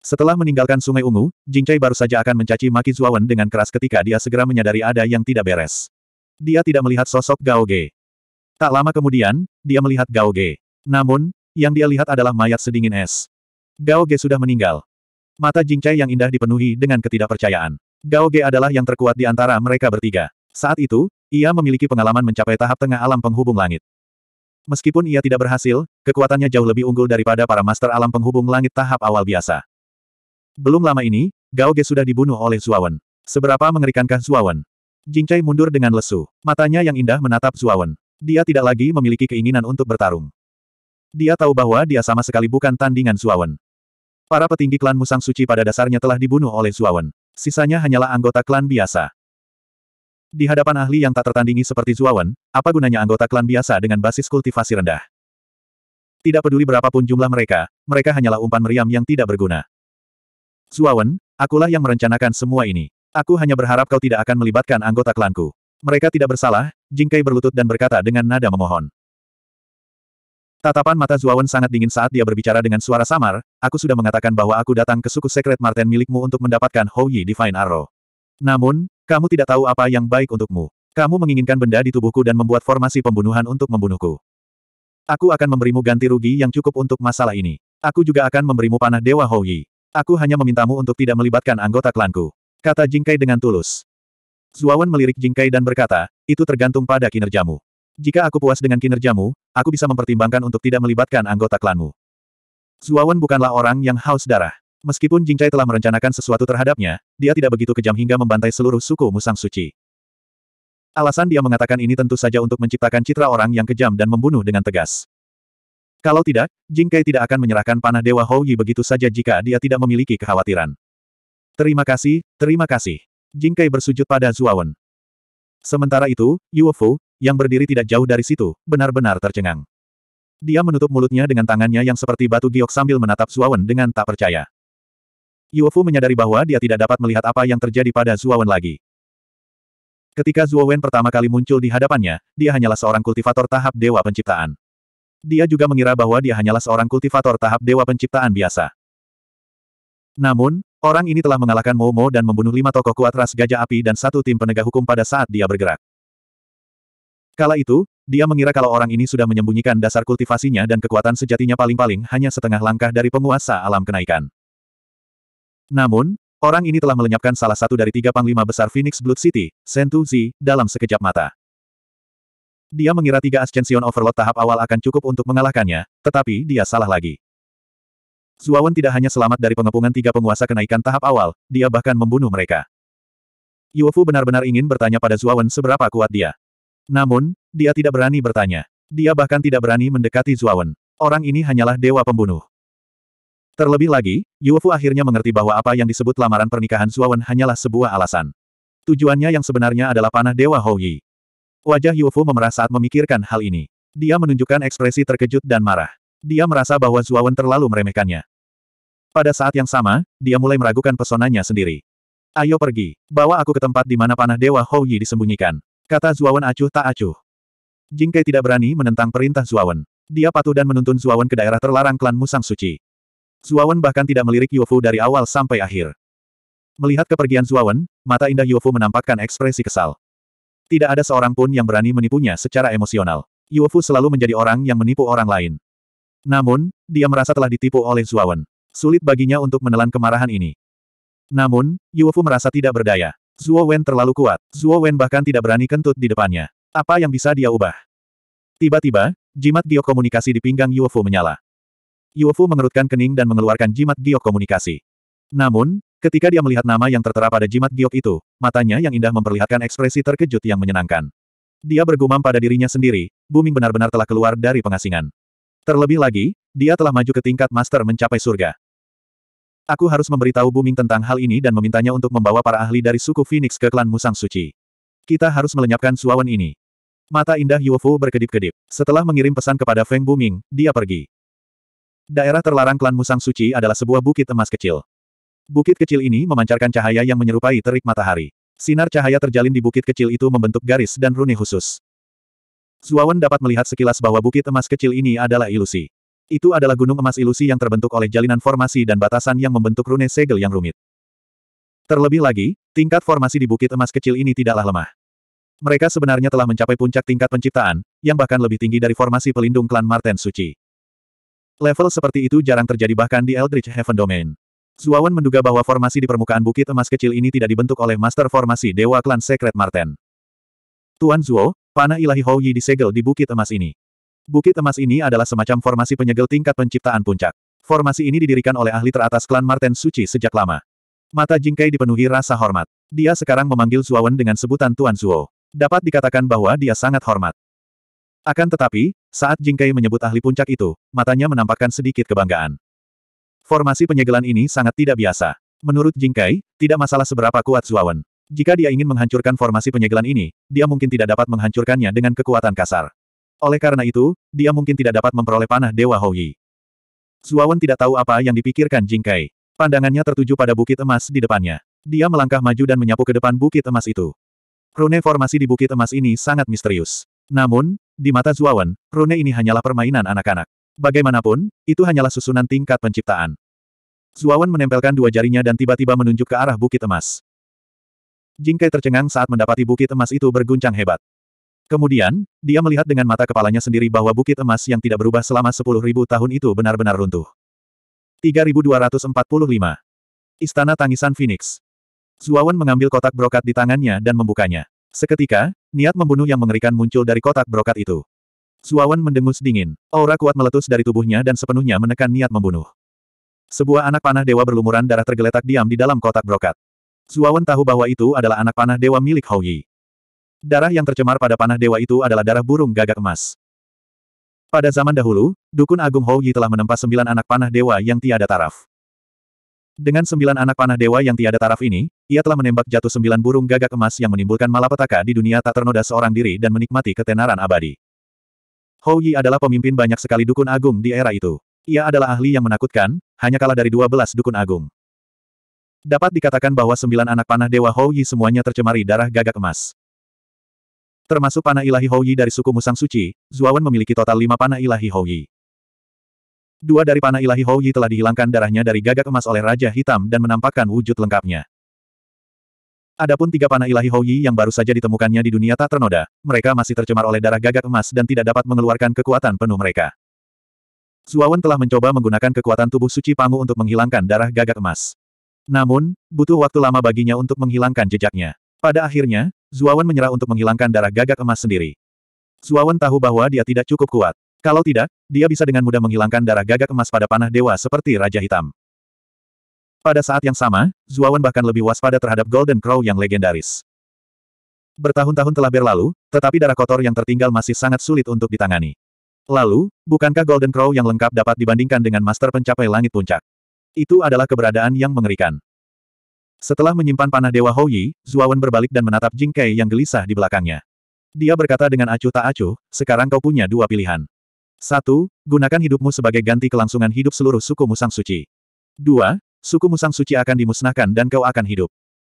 Setelah meninggalkan Sungai Ungu, Jingcai baru saja akan mencaci maki Zuawan dengan keras ketika dia segera menyadari ada yang tidak beres. Dia tidak melihat sosok Gao Ge. Tak lama kemudian, dia melihat Gao Ge. Namun, yang dia lihat adalah mayat sedingin es. Gao Ge sudah meninggal. Mata Jingcai yang indah dipenuhi dengan ketidakpercayaan. Gao Ge adalah yang terkuat di antara mereka bertiga. Saat itu, ia memiliki pengalaman mencapai tahap tengah alam penghubung langit. Meskipun ia tidak berhasil, kekuatannya jauh lebih unggul daripada para master alam penghubung langit tahap awal biasa. Belum lama ini, Gao Ge sudah dibunuh oleh Zuawan. Seberapa mengerikankah Zuawan? Jingcai mundur dengan lesu. Matanya yang indah menatap Zuawan. Dia tidak lagi memiliki keinginan untuk bertarung. Dia tahu bahwa dia sama sekali bukan tandingan Zuawan. Para petinggi klan Musang Suci pada dasarnya telah dibunuh oleh Zuawan. Sisanya hanyalah anggota klan biasa. Di hadapan ahli yang tak tertandingi seperti Zuawan, apa gunanya anggota klan biasa dengan basis kultivasi rendah? Tidak peduli berapapun jumlah mereka, mereka hanyalah umpan meriam yang tidak berguna. Zuawan, akulah yang merencanakan semua ini. Aku hanya berharap kau tidak akan melibatkan anggota klanku. Mereka tidak bersalah, Jingkai berlutut dan berkata dengan nada memohon. Tatapan mata Zuawan sangat dingin saat dia berbicara dengan suara samar, aku sudah mengatakan bahwa aku datang ke suku sekret Marten milikmu untuk mendapatkan Hou Yi Divine Arrow. Namun, kamu tidak tahu apa yang baik untukmu. Kamu menginginkan benda di tubuhku dan membuat formasi pembunuhan untuk membunuhku. Aku akan memberimu ganti rugi yang cukup untuk masalah ini. Aku juga akan memberimu panah Dewa Houyi. Aku hanya memintamu untuk tidak melibatkan anggota klanku. Kata Jingkai dengan tulus. Zuawan melirik Jingkai dan berkata, itu tergantung pada kinerjamu. Jika aku puas dengan kinerjamu, aku bisa mempertimbangkan untuk tidak melibatkan anggota klanmu. Zuawan bukanlah orang yang haus darah. Meskipun Jingcai telah merencanakan sesuatu terhadapnya, dia tidak begitu kejam hingga membantai seluruh suku Musang Suci. Alasan dia mengatakan ini tentu saja untuk menciptakan citra orang yang kejam dan membunuh dengan tegas. Kalau tidak, Jingkai tidak akan menyerahkan panah Dewa Houyi begitu saja jika dia tidak memiliki kekhawatiran. Terima kasih, terima kasih. Jingkai bersujud pada Zuawan. Sementara itu, Yuofu, yang berdiri tidak jauh dari situ, benar-benar tercengang. Dia menutup mulutnya dengan tangannya yang seperti batu giok sambil menatap Zuawan dengan tak percaya. Yuofu menyadari bahwa dia tidak dapat melihat apa yang terjadi pada Zuowen lagi. Ketika Zuowen pertama kali muncul di hadapannya, dia hanyalah seorang kultivator tahap Dewa Penciptaan. Dia juga mengira bahwa dia hanyalah seorang kultivator tahap Dewa Penciptaan biasa. Namun, orang ini telah mengalahkan Momo dan membunuh lima tokoh kuat ras gajah api dan satu tim penegak hukum pada saat dia bergerak. Kala itu, dia mengira kalau orang ini sudah menyembunyikan dasar kultivasinya dan kekuatan sejatinya paling-paling hanya setengah langkah dari penguasa alam kenaikan. Namun, orang ini telah melenyapkan salah satu dari tiga panglima besar Phoenix Blood City, Sentu Zi, dalam sekejap mata. Dia mengira tiga Ascension Overload tahap awal akan cukup untuk mengalahkannya, tetapi dia salah lagi. Zuawan tidak hanya selamat dari pengepungan tiga penguasa kenaikan tahap awal, dia bahkan membunuh mereka. Yuofu benar-benar ingin bertanya pada Zuawan seberapa kuat dia. Namun, dia tidak berani bertanya. Dia bahkan tidak berani mendekati Zuawan. Orang ini hanyalah dewa pembunuh. Terlebih lagi, Yuefu akhirnya mengerti bahwa apa yang disebut lamaran pernikahan Zuawan hanyalah sebuah alasan. Tujuannya yang sebenarnya adalah panah Dewa Houyi. Wajah Yuefu memerah saat memikirkan hal ini. Dia menunjukkan ekspresi terkejut dan marah. Dia merasa bahwa Zuawan terlalu meremehkannya. Pada saat yang sama, dia mulai meragukan pesonanya sendiri. Ayo pergi, bawa aku ke tempat di mana panah Dewa Houyi disembunyikan. Kata Zuawan acuh tak acuh. Jingkai tidak berani menentang perintah Zuawan. Dia patuh dan menuntun Zuawan ke daerah terlarang klan Musang Suci. Zuawan bahkan tidak melirik Yuofu dari awal sampai akhir. Melihat kepergian Zuawan, mata indah Yuofu menampakkan ekspresi kesal. Tidak ada seorang pun yang berani menipunya secara emosional. Yuofu selalu menjadi orang yang menipu orang lain. Namun, dia merasa telah ditipu oleh Zuawan. Sulit baginya untuk menelan kemarahan ini. Namun, Yuofu merasa tidak berdaya. Zuo Wen terlalu kuat. Zuo Wen bahkan tidak berani kentut di depannya. Apa yang bisa dia ubah? Tiba-tiba, jimat biokomunikasi di pinggang Yuofu menyala. Yuofu mengerutkan kening dan mengeluarkan jimat giok komunikasi. Namun, ketika dia melihat nama yang tertera pada jimat giok itu, matanya yang indah memperlihatkan ekspresi terkejut yang menyenangkan. Dia bergumam pada dirinya sendiri, Booming benar-benar telah keluar dari pengasingan. Terlebih lagi, dia telah maju ke tingkat master mencapai surga. Aku harus memberitahu Booming tentang hal ini dan memintanya untuk membawa para ahli dari suku Phoenix ke klan Musang Suci. Kita harus melenyapkan suawan ini. Mata indah Yuofu berkedip-kedip. Setelah mengirim pesan kepada Feng Buming, dia pergi. Daerah terlarang klan Musang Suci adalah sebuah bukit emas kecil. Bukit kecil ini memancarkan cahaya yang menyerupai terik matahari. Sinar cahaya terjalin di bukit kecil itu membentuk garis dan rune khusus. Zuawan dapat melihat sekilas bahwa bukit emas kecil ini adalah ilusi. Itu adalah gunung emas ilusi yang terbentuk oleh jalinan formasi dan batasan yang membentuk rune segel yang rumit. Terlebih lagi, tingkat formasi di bukit emas kecil ini tidaklah lemah. Mereka sebenarnya telah mencapai puncak tingkat penciptaan, yang bahkan lebih tinggi dari formasi pelindung klan Marten Suci. Level seperti itu jarang terjadi bahkan di Eldritch Heaven Domain. Zuawan menduga bahwa formasi di permukaan bukit emas kecil ini tidak dibentuk oleh master formasi Dewa Klan Secret Marten. Tuan Zuo, panah ilahi Hou Yi disegel di bukit emas ini. Bukit emas ini adalah semacam formasi penyegel tingkat penciptaan puncak. Formasi ini didirikan oleh ahli teratas klan Marten Suci sejak lama. Mata Jingkai dipenuhi rasa hormat. Dia sekarang memanggil Zuawan dengan sebutan Tuan Zuo. Dapat dikatakan bahwa dia sangat hormat. Akan tetapi, saat Jingkai menyebut ahli puncak itu, matanya menampakkan sedikit kebanggaan. Formasi penyegelan ini sangat tidak biasa. Menurut Jingkai, tidak masalah seberapa kuat Zuawan. Jika dia ingin menghancurkan formasi penyegelan ini, dia mungkin tidak dapat menghancurkannya dengan kekuatan kasar. Oleh karena itu, dia mungkin tidak dapat memperoleh panah Dewa Houyi. Zuawan tidak tahu apa yang dipikirkan Jingkai. Pandangannya tertuju pada bukit emas di depannya. Dia melangkah maju dan menyapu ke depan bukit emas itu. Rune formasi di bukit emas ini sangat misterius. Namun, di mata Zuawan, rune ini hanyalah permainan anak-anak. Bagaimanapun, itu hanyalah susunan tingkat penciptaan. Zuawan menempelkan dua jarinya dan tiba-tiba menunjuk ke arah bukit emas. Jingkai tercengang saat mendapati bukit emas itu berguncang hebat. Kemudian, dia melihat dengan mata kepalanya sendiri bahwa bukit emas yang tidak berubah selama 10.000 tahun itu benar-benar runtuh. 3245. Istana Tangisan Phoenix. Zuawan mengambil kotak brokat di tangannya dan membukanya. Seketika, niat membunuh yang mengerikan muncul dari kotak brokat itu. Suawan mendengus dingin. Aura kuat meletus dari tubuhnya dan sepenuhnya menekan niat membunuh. Sebuah anak panah dewa berlumuran darah tergeletak diam di dalam kotak brokat. Suawan tahu bahwa itu adalah anak panah dewa milik Hou Yi. Darah yang tercemar pada panah dewa itu adalah darah burung gagak emas. Pada zaman dahulu, Dukun Agung Hou Yi telah menempa sembilan anak panah dewa yang tiada taraf. Dengan sembilan anak panah dewa yang tiada taraf ini, ia telah menembak jatuh sembilan burung gagak emas yang menimbulkan malapetaka di dunia tak ternoda seorang diri dan menikmati ketenaran abadi. Hou Yi adalah pemimpin banyak sekali dukun agung di era itu. Ia adalah ahli yang menakutkan, hanya kalah dari dua belas dukun agung. Dapat dikatakan bahwa sembilan anak panah dewa Hou Yi semuanya tercemari darah gagak emas. Termasuk panah ilahi Hou Yi dari suku Musang Suci, Zuawan memiliki total lima panah ilahi Hou Yi. Dua dari panah ilahi Hou Yi telah dihilangkan darahnya dari gagak emas oleh Raja Hitam dan menampakkan wujud lengkapnya. Adapun tiga panah ilahi Hou Yi yang baru saja ditemukannya di dunia tak ternoda, mereka masih tercemar oleh darah gagak emas dan tidak dapat mengeluarkan kekuatan penuh mereka. Zuawan telah mencoba menggunakan kekuatan tubuh suci Pangu untuk menghilangkan darah gagak emas. Namun, butuh waktu lama baginya untuk menghilangkan jejaknya. Pada akhirnya, Zuawan menyerah untuk menghilangkan darah gagak emas sendiri. Zuawan tahu bahwa dia tidak cukup kuat. Kalau tidak, dia bisa dengan mudah menghilangkan darah gagak emas pada panah dewa seperti Raja Hitam. Pada saat yang sama, Zuawan bahkan lebih waspada terhadap Golden Crow yang legendaris. Bertahun-tahun telah berlalu, tetapi darah kotor yang tertinggal masih sangat sulit untuk ditangani. Lalu, bukankah Golden Crow yang lengkap dapat dibandingkan dengan master pencapai langit puncak? Itu adalah keberadaan yang mengerikan. Setelah menyimpan panah Dewa Houyi, Zuawan berbalik dan menatap Jing Kei yang gelisah di belakangnya. Dia berkata dengan acuh tak acuh, sekarang kau punya dua pilihan. 1. Gunakan hidupmu sebagai ganti kelangsungan hidup seluruh suku Musang Suci. 2. Suku Musang Suci akan dimusnahkan dan kau akan hidup.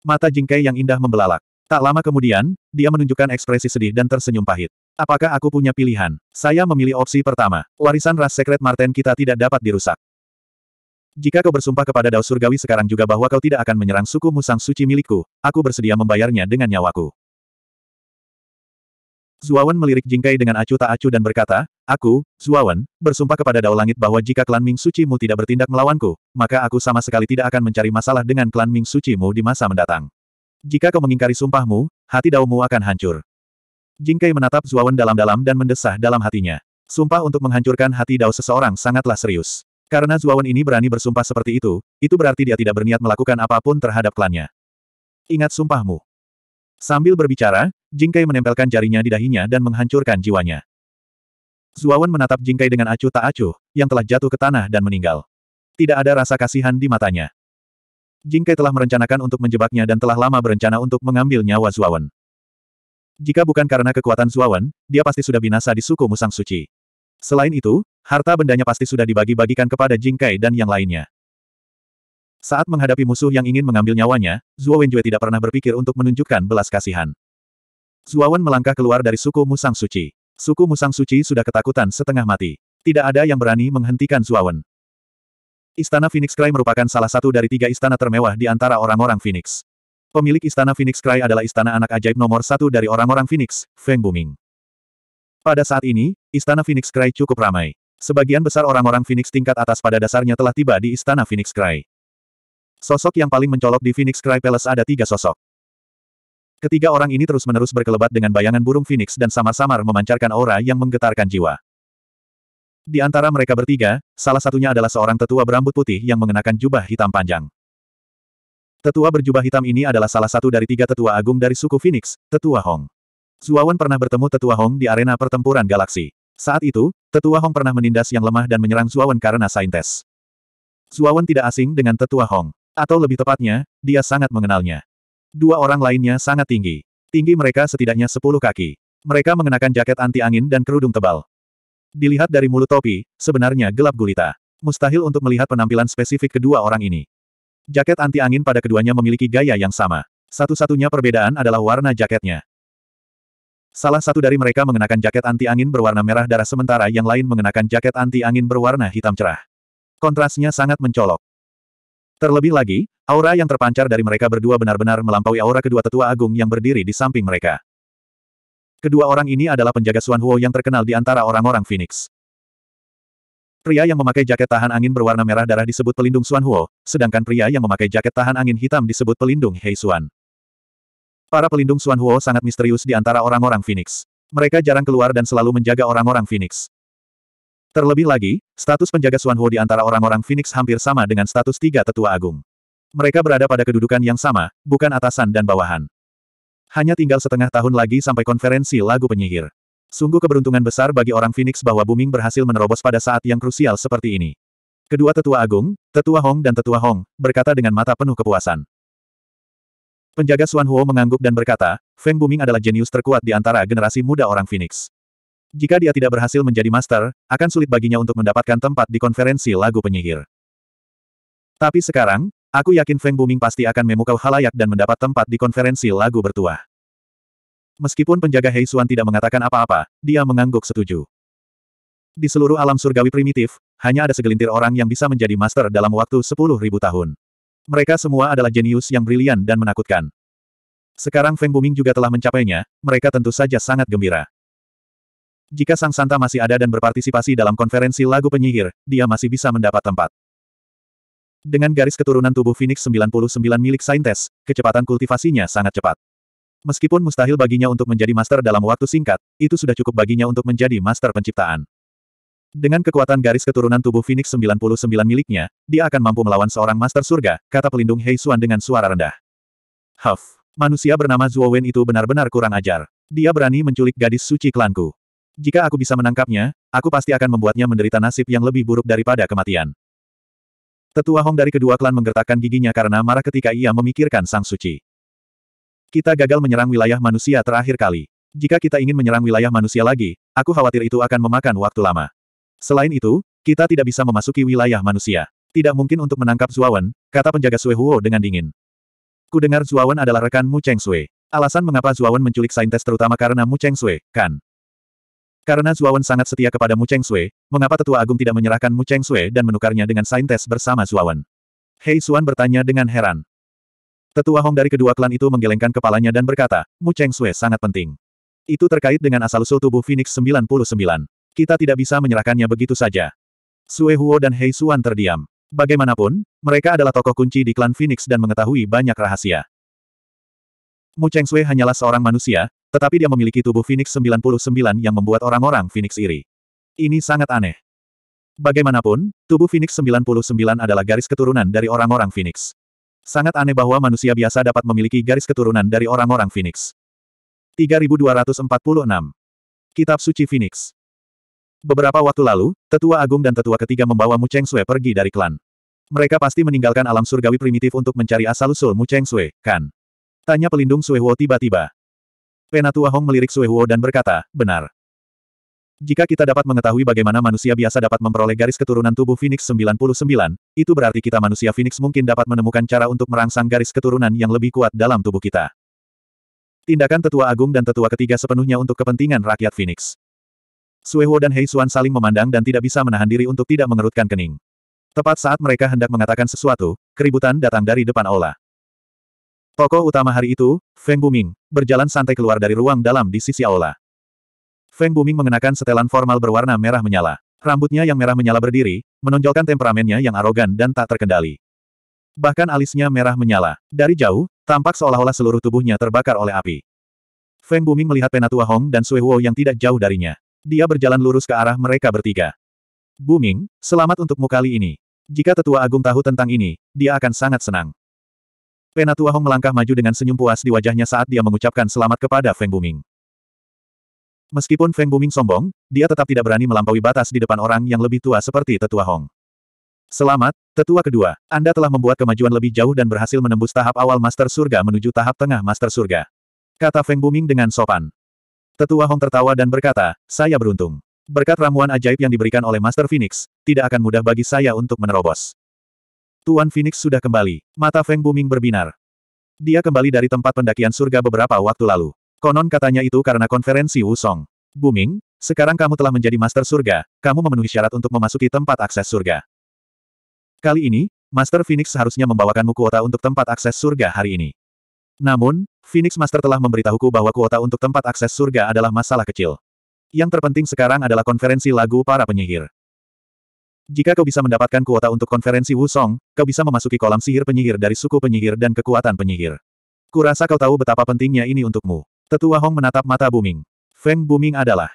Mata jingkai yang indah membelalak. Tak lama kemudian, dia menunjukkan ekspresi sedih dan tersenyum pahit. Apakah aku punya pilihan? Saya memilih opsi pertama. Warisan ras sekret Marten kita tidak dapat dirusak. Jika kau bersumpah kepada Dao Surgawi sekarang juga bahwa kau tidak akan menyerang suku Musang Suci milikku, aku bersedia membayarnya dengan nyawaku. Zuawan melirik Jingkai dengan acuh tak acuh dan berkata, Aku, Zuawan, bersumpah kepada Dao Langit bahwa jika klan Ming Suci Mu tidak bertindak melawanku, maka aku sama sekali tidak akan mencari masalah dengan klan Ming Suci Mu di masa mendatang. Jika kau mengingkari sumpahmu, hati Dao mu akan hancur. Jingkai menatap Zuawan dalam-dalam dan mendesah dalam hatinya. Sumpah untuk menghancurkan hati Dao seseorang sangatlah serius. Karena Zuawan ini berani bersumpah seperti itu, itu berarti dia tidak berniat melakukan apapun terhadap klannya. Ingat sumpahmu. Sambil berbicara, Jingkai menempelkan jarinya di dahinya dan menghancurkan jiwanya. Zuawan menatap jingkai dengan acuh tak acuh, yang telah jatuh ke tanah dan meninggal. Tidak ada rasa kasihan di matanya. Jingkai telah merencanakan untuk menjebaknya dan telah lama berencana untuk mengambil nyawa Zuawan. Jika bukan karena kekuatan Zuawan, dia pasti sudah binasa di suku Musang Suci. Selain itu, harta bendanya pasti sudah dibagi-bagikan kepada Jingkai dan yang lainnya. Saat menghadapi musuh yang ingin mengambil nyawanya, Zuo juga tidak pernah berpikir untuk menunjukkan belas kasihan. Zuawan melangkah keluar dari suku Musang Suci. Suku Musang Suci sudah ketakutan setengah mati. Tidak ada yang berani menghentikan Zuawan. Istana Phoenix Cry merupakan salah satu dari tiga istana termewah di antara orang-orang Phoenix. Pemilik Istana Phoenix Cry adalah istana anak ajaib nomor satu dari orang-orang Phoenix, Feng Buming. Pada saat ini, Istana Phoenix Cry cukup ramai. Sebagian besar orang-orang Phoenix tingkat atas pada dasarnya telah tiba di Istana Phoenix Cry. Sosok yang paling mencolok di Phoenix Cry Palace ada tiga sosok. Ketiga orang ini terus-menerus berkelebat dengan bayangan burung phoenix dan samar-samar memancarkan aura yang menggetarkan jiwa. Di antara mereka bertiga, salah satunya adalah seorang tetua berambut putih yang mengenakan jubah hitam panjang. Tetua berjubah hitam ini adalah salah satu dari tiga tetua agung dari suku Phoenix, Tetua Hong. Zuawan pernah bertemu Tetua Hong di arena pertempuran galaksi. Saat itu, Tetua Hong pernah menindas yang lemah dan menyerang Zuawan karena saintes. Zuawan tidak asing dengan Tetua Hong. Atau lebih tepatnya, dia sangat mengenalnya. Dua orang lainnya sangat tinggi. Tinggi mereka setidaknya sepuluh kaki. Mereka mengenakan jaket anti-angin dan kerudung tebal. Dilihat dari mulut topi, sebenarnya gelap gulita. Mustahil untuk melihat penampilan spesifik kedua orang ini. Jaket anti-angin pada keduanya memiliki gaya yang sama. Satu-satunya perbedaan adalah warna jaketnya. Salah satu dari mereka mengenakan jaket anti-angin berwarna merah darah sementara yang lain mengenakan jaket anti-angin berwarna hitam cerah. Kontrasnya sangat mencolok. Terlebih lagi, aura yang terpancar dari mereka berdua benar-benar melampaui aura kedua tetua agung yang berdiri di samping mereka. Kedua orang ini adalah penjaga Suan Huo yang terkenal di antara orang-orang Phoenix. Pria yang memakai jaket tahan angin berwarna merah darah disebut pelindung Suan Huo, sedangkan pria yang memakai jaket tahan angin hitam disebut pelindung Hei Suan. Para pelindung Suan Huo sangat misterius di antara orang-orang Phoenix. Mereka jarang keluar dan selalu menjaga orang-orang Phoenix. Terlebih lagi, status penjaga Suanho di antara orang-orang Phoenix hampir sama dengan status tiga tetua agung. Mereka berada pada kedudukan yang sama, bukan atasan dan bawahan. Hanya tinggal setengah tahun lagi sampai konferensi lagu penyihir. Sungguh keberuntungan besar bagi orang Phoenix bahwa Buming berhasil menerobos pada saat yang krusial seperti ini. Kedua tetua agung, tetua Hong dan tetua Hong, berkata dengan mata penuh kepuasan. Penjaga Suan Huo mengangguk dan berkata, Feng Buming adalah jenius terkuat di antara generasi muda orang Phoenix. Jika dia tidak berhasil menjadi master, akan sulit baginya untuk mendapatkan tempat di konferensi lagu penyihir. Tapi sekarang, aku yakin Feng Buming pasti akan memukau halayak dan mendapat tempat di konferensi lagu bertuah. Meskipun penjaga Hei Xuan tidak mengatakan apa-apa, dia mengangguk setuju. Di seluruh alam surgawi primitif, hanya ada segelintir orang yang bisa menjadi master dalam waktu 10.000 tahun. Mereka semua adalah jenius yang brilian dan menakutkan. Sekarang Feng Buming juga telah mencapainya, mereka tentu saja sangat gembira. Jika Sang Santa masih ada dan berpartisipasi dalam konferensi lagu penyihir, dia masih bisa mendapat tempat. Dengan garis keturunan tubuh Phoenix 99 milik Saintes, kecepatan kultivasinya sangat cepat. Meskipun mustahil baginya untuk menjadi master dalam waktu singkat, itu sudah cukup baginya untuk menjadi master penciptaan. Dengan kekuatan garis keturunan tubuh Phoenix 99 miliknya, dia akan mampu melawan seorang master surga, kata pelindung Hei Xuan dengan suara rendah. Huff, manusia bernama Zhuo Wen itu benar-benar kurang ajar. Dia berani menculik gadis suci klanku. Jika aku bisa menangkapnya, aku pasti akan membuatnya menderita nasib yang lebih buruk daripada kematian. Tetua Hong dari kedua klan menggertakkan giginya karena marah ketika ia memikirkan Sang Suci. Kita gagal menyerang wilayah manusia terakhir kali. Jika kita ingin menyerang wilayah manusia lagi, aku khawatir itu akan memakan waktu lama. Selain itu, kita tidak bisa memasuki wilayah manusia. Tidak mungkin untuk menangkap Zuawan, kata penjaga Sui Huo dengan dingin. Kudengar Zuawan adalah rekan Mu Cheng Sui. Alasan mengapa Zuawan menculik Saintes terutama karena Mu Cheng Sui, kan? Karena Zuawan sangat setia kepada Mu Cheng Sui, mengapa Tetua Agung tidak menyerahkan Mu Cheng Sui dan menukarnya dengan saintes bersama Zuawan? Hei Xuan bertanya dengan heran. Tetua Hong dari kedua klan itu menggelengkan kepalanya dan berkata, Mu Cheng Sui sangat penting. Itu terkait dengan asal-usul tubuh Phoenix 99. Kita tidak bisa menyerahkannya begitu saja. Sue Huo dan Hei Xuan terdiam. Bagaimanapun, mereka adalah tokoh kunci di klan Phoenix dan mengetahui banyak rahasia. Mu Cheng Sui hanyalah seorang manusia, tetapi dia memiliki tubuh Phoenix 99 yang membuat orang-orang Phoenix iri. Ini sangat aneh. Bagaimanapun, tubuh Phoenix 99 adalah garis keturunan dari orang-orang Phoenix. Sangat aneh bahwa manusia biasa dapat memiliki garis keturunan dari orang-orang Phoenix. 3246. Kitab Suci Phoenix. Beberapa waktu lalu, tetua agung dan tetua ketiga membawa Mu Cheng Sui pergi dari klan. Mereka pasti meninggalkan alam surgawi primitif untuk mencari asal-usul Mu Cheng Sui, kan? Tanya pelindung Sui Huo tiba-tiba. Penatua Hong melirik Sue Huo dan berkata, benar. Jika kita dapat mengetahui bagaimana manusia biasa dapat memperoleh garis keturunan tubuh Phoenix 99, itu berarti kita manusia Phoenix mungkin dapat menemukan cara untuk merangsang garis keturunan yang lebih kuat dalam tubuh kita. Tindakan tetua agung dan tetua ketiga sepenuhnya untuk kepentingan rakyat Phoenix. Huo dan Hei Xuan saling memandang dan tidak bisa menahan diri untuk tidak mengerutkan kening. Tepat saat mereka hendak mengatakan sesuatu, keributan datang dari depan Ola. Tokoh utama hari itu, Feng Buming, berjalan santai keluar dari ruang dalam di sisi aula. Feng Buming mengenakan setelan formal berwarna merah menyala. Rambutnya yang merah menyala berdiri, menonjolkan temperamennya yang arogan dan tak terkendali. Bahkan alisnya merah menyala. Dari jauh, tampak seolah-olah seluruh tubuhnya terbakar oleh api. Feng Buming melihat Penatua Hong dan Sui Huo yang tidak jauh darinya. Dia berjalan lurus ke arah mereka bertiga. Buming, selamat untukmu kali ini. Jika tetua agung tahu tentang ini, dia akan sangat senang. Penatua Hong melangkah maju dengan senyum puas di wajahnya saat dia mengucapkan selamat kepada Feng Buming. Meskipun Feng Buming sombong, dia tetap tidak berani melampaui batas di depan orang yang lebih tua seperti Tetua Hong. Selamat, Tetua kedua, Anda telah membuat kemajuan lebih jauh dan berhasil menembus tahap awal Master Surga menuju tahap tengah Master Surga. Kata Feng Buming dengan sopan. Tetua Hong tertawa dan berkata, saya beruntung. Berkat ramuan ajaib yang diberikan oleh Master Phoenix, tidak akan mudah bagi saya untuk menerobos. Tuan Phoenix sudah kembali. Mata Feng Buming berbinar. Dia kembali dari tempat pendakian surga beberapa waktu lalu. Konon katanya itu karena konferensi Wusong. Buming, sekarang kamu telah menjadi master surga, kamu memenuhi syarat untuk memasuki tempat akses surga. Kali ini, Master Phoenix seharusnya membawakanmu kuota untuk tempat akses surga hari ini. Namun, Phoenix Master telah memberitahuku bahwa kuota untuk tempat akses surga adalah masalah kecil. Yang terpenting sekarang adalah konferensi lagu para penyihir. Jika kau bisa mendapatkan kuota untuk konferensi Wusong, kau bisa memasuki kolam sihir penyihir dari suku penyihir dan kekuatan penyihir. Kurasa kau tahu betapa pentingnya ini untukmu. Tetua Hong menatap mata Buming. Feng Buming adalah.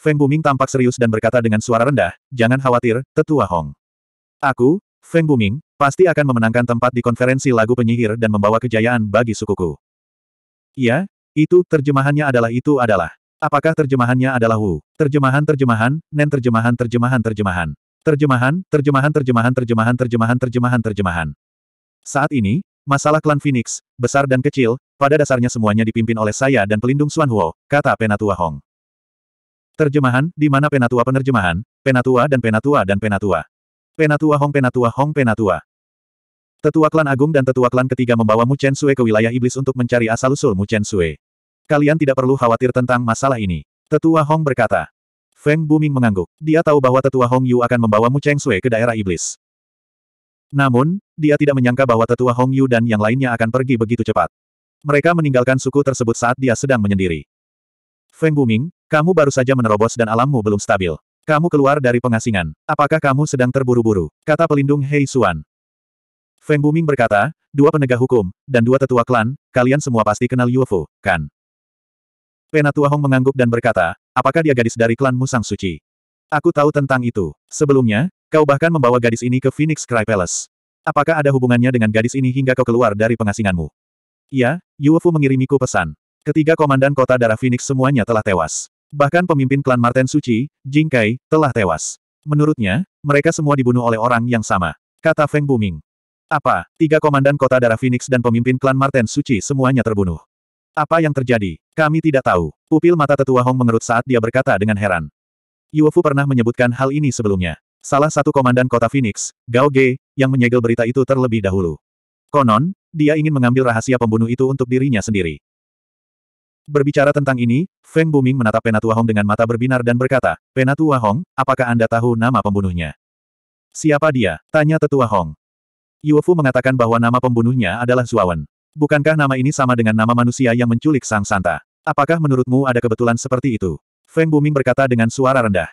Feng Buming tampak serius dan berkata dengan suara rendah, jangan khawatir, Tetua Hong. Aku, Feng Buming, pasti akan memenangkan tempat di konferensi lagu penyihir dan membawa kejayaan bagi sukuku. Iya, itu, terjemahannya adalah itu adalah. Apakah terjemahannya adalah Wu? Terjemahan-terjemahan, nen terjemahan-terjemahan-terjemahan. Terjemahan, terjemahan, terjemahan, terjemahan, terjemahan, terjemahan, terjemahan. Saat ini, masalah klan Phoenix, besar dan kecil, pada dasarnya semuanya dipimpin oleh saya dan pelindung Xuan Huo, kata Penatua Hong. Terjemahan, di mana Penatua penerjemahan, Penatua dan Penatua dan Penatua. Penatua Hong Penatua Hong Penatua. Tetua klan agung dan tetua klan ketiga membawa Mu Chen Sui ke wilayah iblis untuk mencari asal-usul Mu Chen Sui. Kalian tidak perlu khawatir tentang masalah ini. Tetua Hong berkata. Feng Buming mengangguk. Dia tahu bahwa tetua Hong Yu akan membawa Mu Cheng Sui ke daerah iblis. Namun, dia tidak menyangka bahwa tetua Hong Yu dan yang lainnya akan pergi begitu cepat. Mereka meninggalkan suku tersebut saat dia sedang menyendiri. Feng Buming, kamu baru saja menerobos dan alammu belum stabil. Kamu keluar dari pengasingan. Apakah kamu sedang terburu-buru? Kata pelindung Hei Xuan. Feng Buming berkata, dua penegak hukum, dan dua tetua klan, kalian semua pasti kenal UFO, kan? Penatua Hong mengangguk dan berkata, Apakah dia gadis dari klan Musang Suci? Aku tahu tentang itu. Sebelumnya, kau bahkan membawa gadis ini ke Phoenix Cry Palace. Apakah ada hubungannya dengan gadis ini hingga kau keluar dari pengasinganmu? Ya, Yuefu mengirimiku pesan. Ketiga komandan kota darah Phoenix semuanya telah tewas. Bahkan pemimpin klan Marten Suci, Jing Kai, telah tewas. Menurutnya, mereka semua dibunuh oleh orang yang sama. Kata Feng Buming. Apa, tiga komandan kota darah Phoenix dan pemimpin klan Marten Suci semuanya terbunuh. Apa yang terjadi? Kami tidak tahu. Pupil mata tetua Hong mengerut saat dia berkata dengan heran. Yuofu pernah menyebutkan hal ini sebelumnya. Salah satu komandan kota Phoenix, Gao Ge, yang menyegel berita itu terlebih dahulu. Konon, dia ingin mengambil rahasia pembunuh itu untuk dirinya sendiri. Berbicara tentang ini, Feng Buming menatap Penatua Hong dengan mata berbinar dan berkata, Penatua Hong, apakah Anda tahu nama pembunuhnya? Siapa dia? Tanya Tetua Hong. Yuofu mengatakan bahwa nama pembunuhnya adalah Zuawan. Bukankah nama ini sama dengan nama manusia yang menculik Sang Santa? Apakah menurutmu ada kebetulan seperti itu? Feng Buming berkata dengan suara rendah.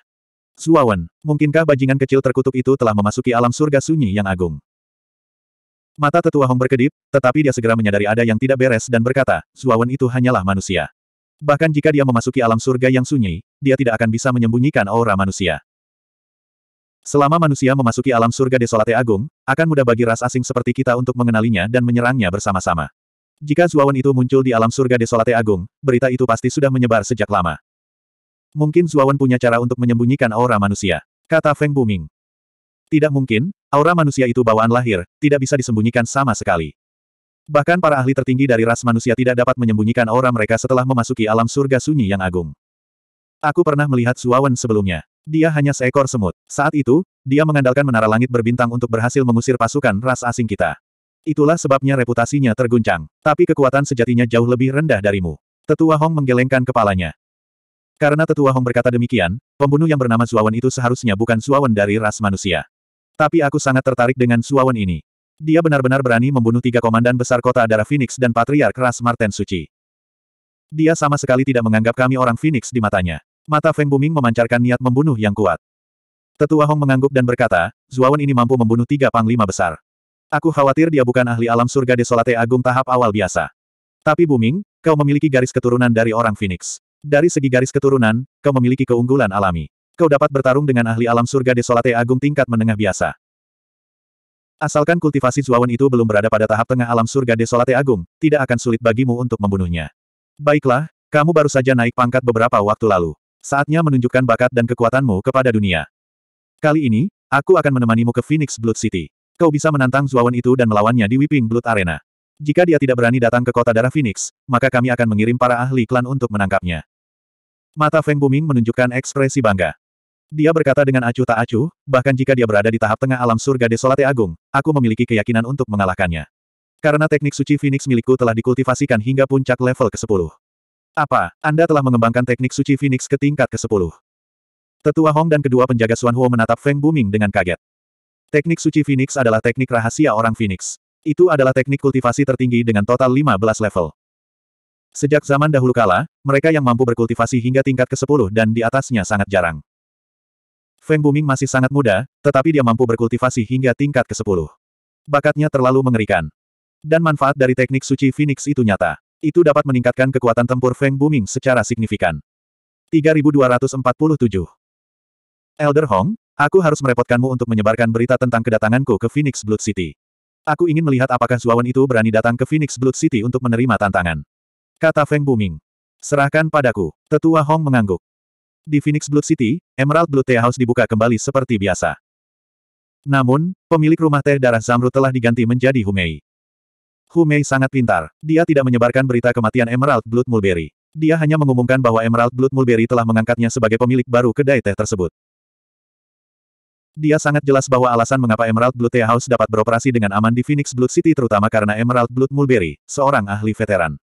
Suawan, mungkinkah bajingan kecil terkutuk itu telah memasuki alam surga sunyi yang agung? Mata tetua Hong berkedip, tetapi dia segera menyadari ada yang tidak beres dan berkata, Suawan itu hanyalah manusia. Bahkan jika dia memasuki alam surga yang sunyi, dia tidak akan bisa menyembunyikan aura manusia. Selama manusia memasuki alam surga desolate agung, akan mudah bagi ras asing seperti kita untuk mengenalinya dan menyerangnya bersama-sama. Jika Zuawan itu muncul di alam surga desolate agung, berita itu pasti sudah menyebar sejak lama. Mungkin Zuawan punya cara untuk menyembunyikan aura manusia, kata Feng Buming. Tidak mungkin, aura manusia itu bawaan lahir, tidak bisa disembunyikan sama sekali. Bahkan para ahli tertinggi dari ras manusia tidak dapat menyembunyikan aura mereka setelah memasuki alam surga sunyi yang agung. Aku pernah melihat Zuawan sebelumnya. Dia hanya seekor semut. Saat itu, dia mengandalkan menara langit berbintang untuk berhasil mengusir pasukan ras asing kita. Itulah sebabnya reputasinya terguncang. Tapi kekuatan sejatinya jauh lebih rendah darimu. Tetua Hong menggelengkan kepalanya. Karena Tetua Hong berkata demikian, pembunuh yang bernama Suawan itu seharusnya bukan Suawan dari ras manusia. Tapi aku sangat tertarik dengan Suawan ini. Dia benar-benar berani membunuh tiga komandan besar kota darah Phoenix dan Patriark ras Marten Suci. Dia sama sekali tidak menganggap kami orang Phoenix di matanya. Mata Feng Buming memancarkan niat membunuh yang kuat. Tetua Hong mengangguk dan berkata, Zuawan ini mampu membunuh tiga panglima besar. Aku khawatir dia bukan ahli alam surga desolate agung tahap awal biasa. Tapi Buming, kau memiliki garis keturunan dari orang Phoenix. Dari segi garis keturunan, kau memiliki keunggulan alami. Kau dapat bertarung dengan ahli alam surga desolate agung tingkat menengah biasa. Asalkan kultivasi Zuawan itu belum berada pada tahap tengah alam surga desolate agung, tidak akan sulit bagimu untuk membunuhnya. Baiklah, kamu baru saja naik pangkat beberapa waktu lalu. Saatnya menunjukkan bakat dan kekuatanmu kepada dunia. Kali ini, aku akan menemanimu ke Phoenix Blood City. Kau bisa menantang Zuawan itu dan melawannya di Whipping Blood Arena. Jika dia tidak berani datang ke kota darah Phoenix, maka kami akan mengirim para ahli klan untuk menangkapnya. Mata Feng Buming menunjukkan ekspresi bangga. Dia berkata dengan acuh tak acuh, bahkan jika dia berada di tahap tengah alam surga desolate agung, aku memiliki keyakinan untuk mengalahkannya. Karena teknik suci Phoenix milikku telah dikultivasikan hingga puncak level ke-10. Apa, Anda telah mengembangkan teknik suci Phoenix ke tingkat ke-10? Tetua Hong dan kedua penjaga Suan Huo menatap Feng Buming dengan kaget. Teknik suci Phoenix adalah teknik rahasia orang Phoenix. Itu adalah teknik kultivasi tertinggi dengan total 15 level. Sejak zaman dahulu kala, mereka yang mampu berkultivasi hingga tingkat ke-10 dan di atasnya sangat jarang. Feng Buming masih sangat muda, tetapi dia mampu berkultivasi hingga tingkat ke-10. Bakatnya terlalu mengerikan. Dan manfaat dari teknik suci Phoenix itu nyata. Itu dapat meningkatkan kekuatan tempur Feng Buming secara signifikan. 3247 Elder Hong, aku harus merepotkanmu untuk menyebarkan berita tentang kedatanganku ke Phoenix Blood City. Aku ingin melihat apakah Zuawan itu berani datang ke Phoenix Blood City untuk menerima tantangan. Kata Feng Buming. Serahkan padaku. Tetua Hong mengangguk. Di Phoenix Blood City, Emerald Blood Tea House dibuka kembali seperti biasa. Namun, pemilik rumah teh darah Zamrud telah diganti menjadi Humei. Hu Mei sangat pintar. Dia tidak menyebarkan berita kematian Emerald Blood Mulberry. Dia hanya mengumumkan bahwa Emerald Blood Mulberry telah mengangkatnya sebagai pemilik baru kedai teh tersebut. Dia sangat jelas bahwa alasan mengapa Emerald Blood Tea House dapat beroperasi dengan aman di Phoenix Blood City terutama karena Emerald Blood Mulberry, seorang ahli veteran.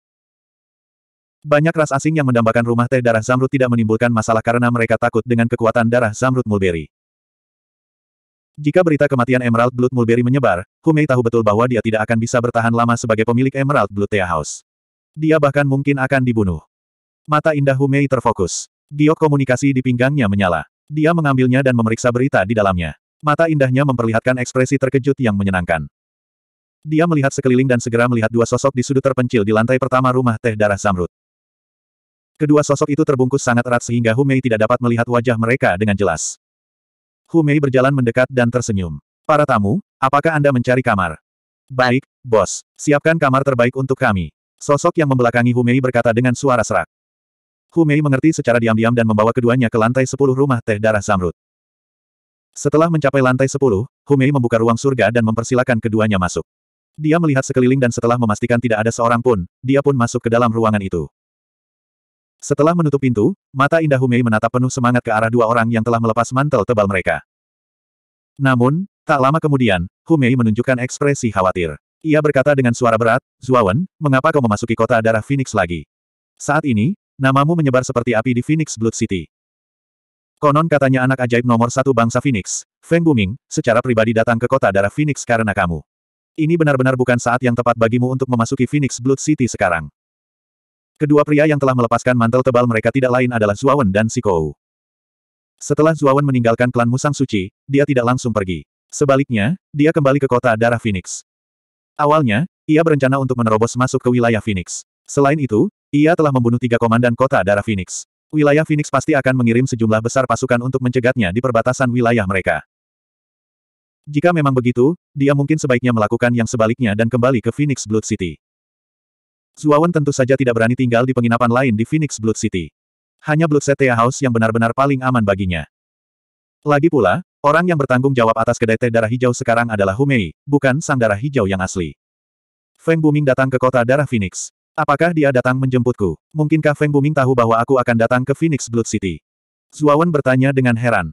Banyak ras asing yang mendambakan rumah teh darah zamrud tidak menimbulkan masalah karena mereka takut dengan kekuatan darah zamrud mulberry. Jika berita kematian Emerald Blood Mulberry menyebar, Humei tahu betul bahwa dia tidak akan bisa bertahan lama sebagai pemilik Emerald Blood Tea House. Dia bahkan mungkin akan dibunuh. Mata indah Humei terfokus. Giok komunikasi di pinggangnya menyala. Dia mengambilnya dan memeriksa berita di dalamnya. Mata indahnya memperlihatkan ekspresi terkejut yang menyenangkan. Dia melihat sekeliling dan segera melihat dua sosok di sudut terpencil di lantai pertama rumah teh darah zamrud. Kedua sosok itu terbungkus sangat erat sehingga Humei tidak dapat melihat wajah mereka dengan jelas. Mei berjalan mendekat dan tersenyum. Para tamu, apakah Anda mencari kamar? Baik, bos. Siapkan kamar terbaik untuk kami. Sosok yang membelakangi Mei berkata dengan suara serak. Mei mengerti secara diam-diam dan membawa keduanya ke lantai 10 rumah teh darah Zamrud. Setelah mencapai lantai 10, Mei membuka ruang surga dan mempersilahkan keduanya masuk. Dia melihat sekeliling dan setelah memastikan tidak ada seorang pun, dia pun masuk ke dalam ruangan itu. Setelah menutup pintu, mata indah Humei menatap penuh semangat ke arah dua orang yang telah melepas mantel tebal mereka. Namun, tak lama kemudian, Humei menunjukkan ekspresi khawatir. Ia berkata dengan suara berat, Zuawan, mengapa kau memasuki kota darah Phoenix lagi? Saat ini, namamu menyebar seperti api di Phoenix Blood City. Konon katanya anak ajaib nomor satu bangsa Phoenix, Feng Buming, secara pribadi datang ke kota darah Phoenix karena kamu. Ini benar-benar bukan saat yang tepat bagimu untuk memasuki Phoenix Blood City sekarang. Kedua pria yang telah melepaskan mantel tebal mereka tidak lain adalah Zuawan dan Sikou. Setelah Zuawan meninggalkan klan Musang Suci, dia tidak langsung pergi. Sebaliknya, dia kembali ke kota darah Phoenix. Awalnya, ia berencana untuk menerobos masuk ke wilayah Phoenix. Selain itu, ia telah membunuh tiga komandan kota darah Phoenix. Wilayah Phoenix pasti akan mengirim sejumlah besar pasukan untuk mencegatnya di perbatasan wilayah mereka. Jika memang begitu, dia mungkin sebaiknya melakukan yang sebaliknya dan kembali ke Phoenix Blood City. Zuawan tentu saja tidak berani tinggal di penginapan lain di Phoenix Blood City. Hanya Blood Setia House yang benar-benar paling aman baginya. Lagi pula, orang yang bertanggung jawab atas kedai teh darah hijau sekarang adalah Humei, bukan sang darah hijau yang asli. Feng Buming datang ke kota darah Phoenix. Apakah dia datang menjemputku? Mungkinkah Feng Buming tahu bahwa aku akan datang ke Phoenix Blood City? Zuawan bertanya dengan heran.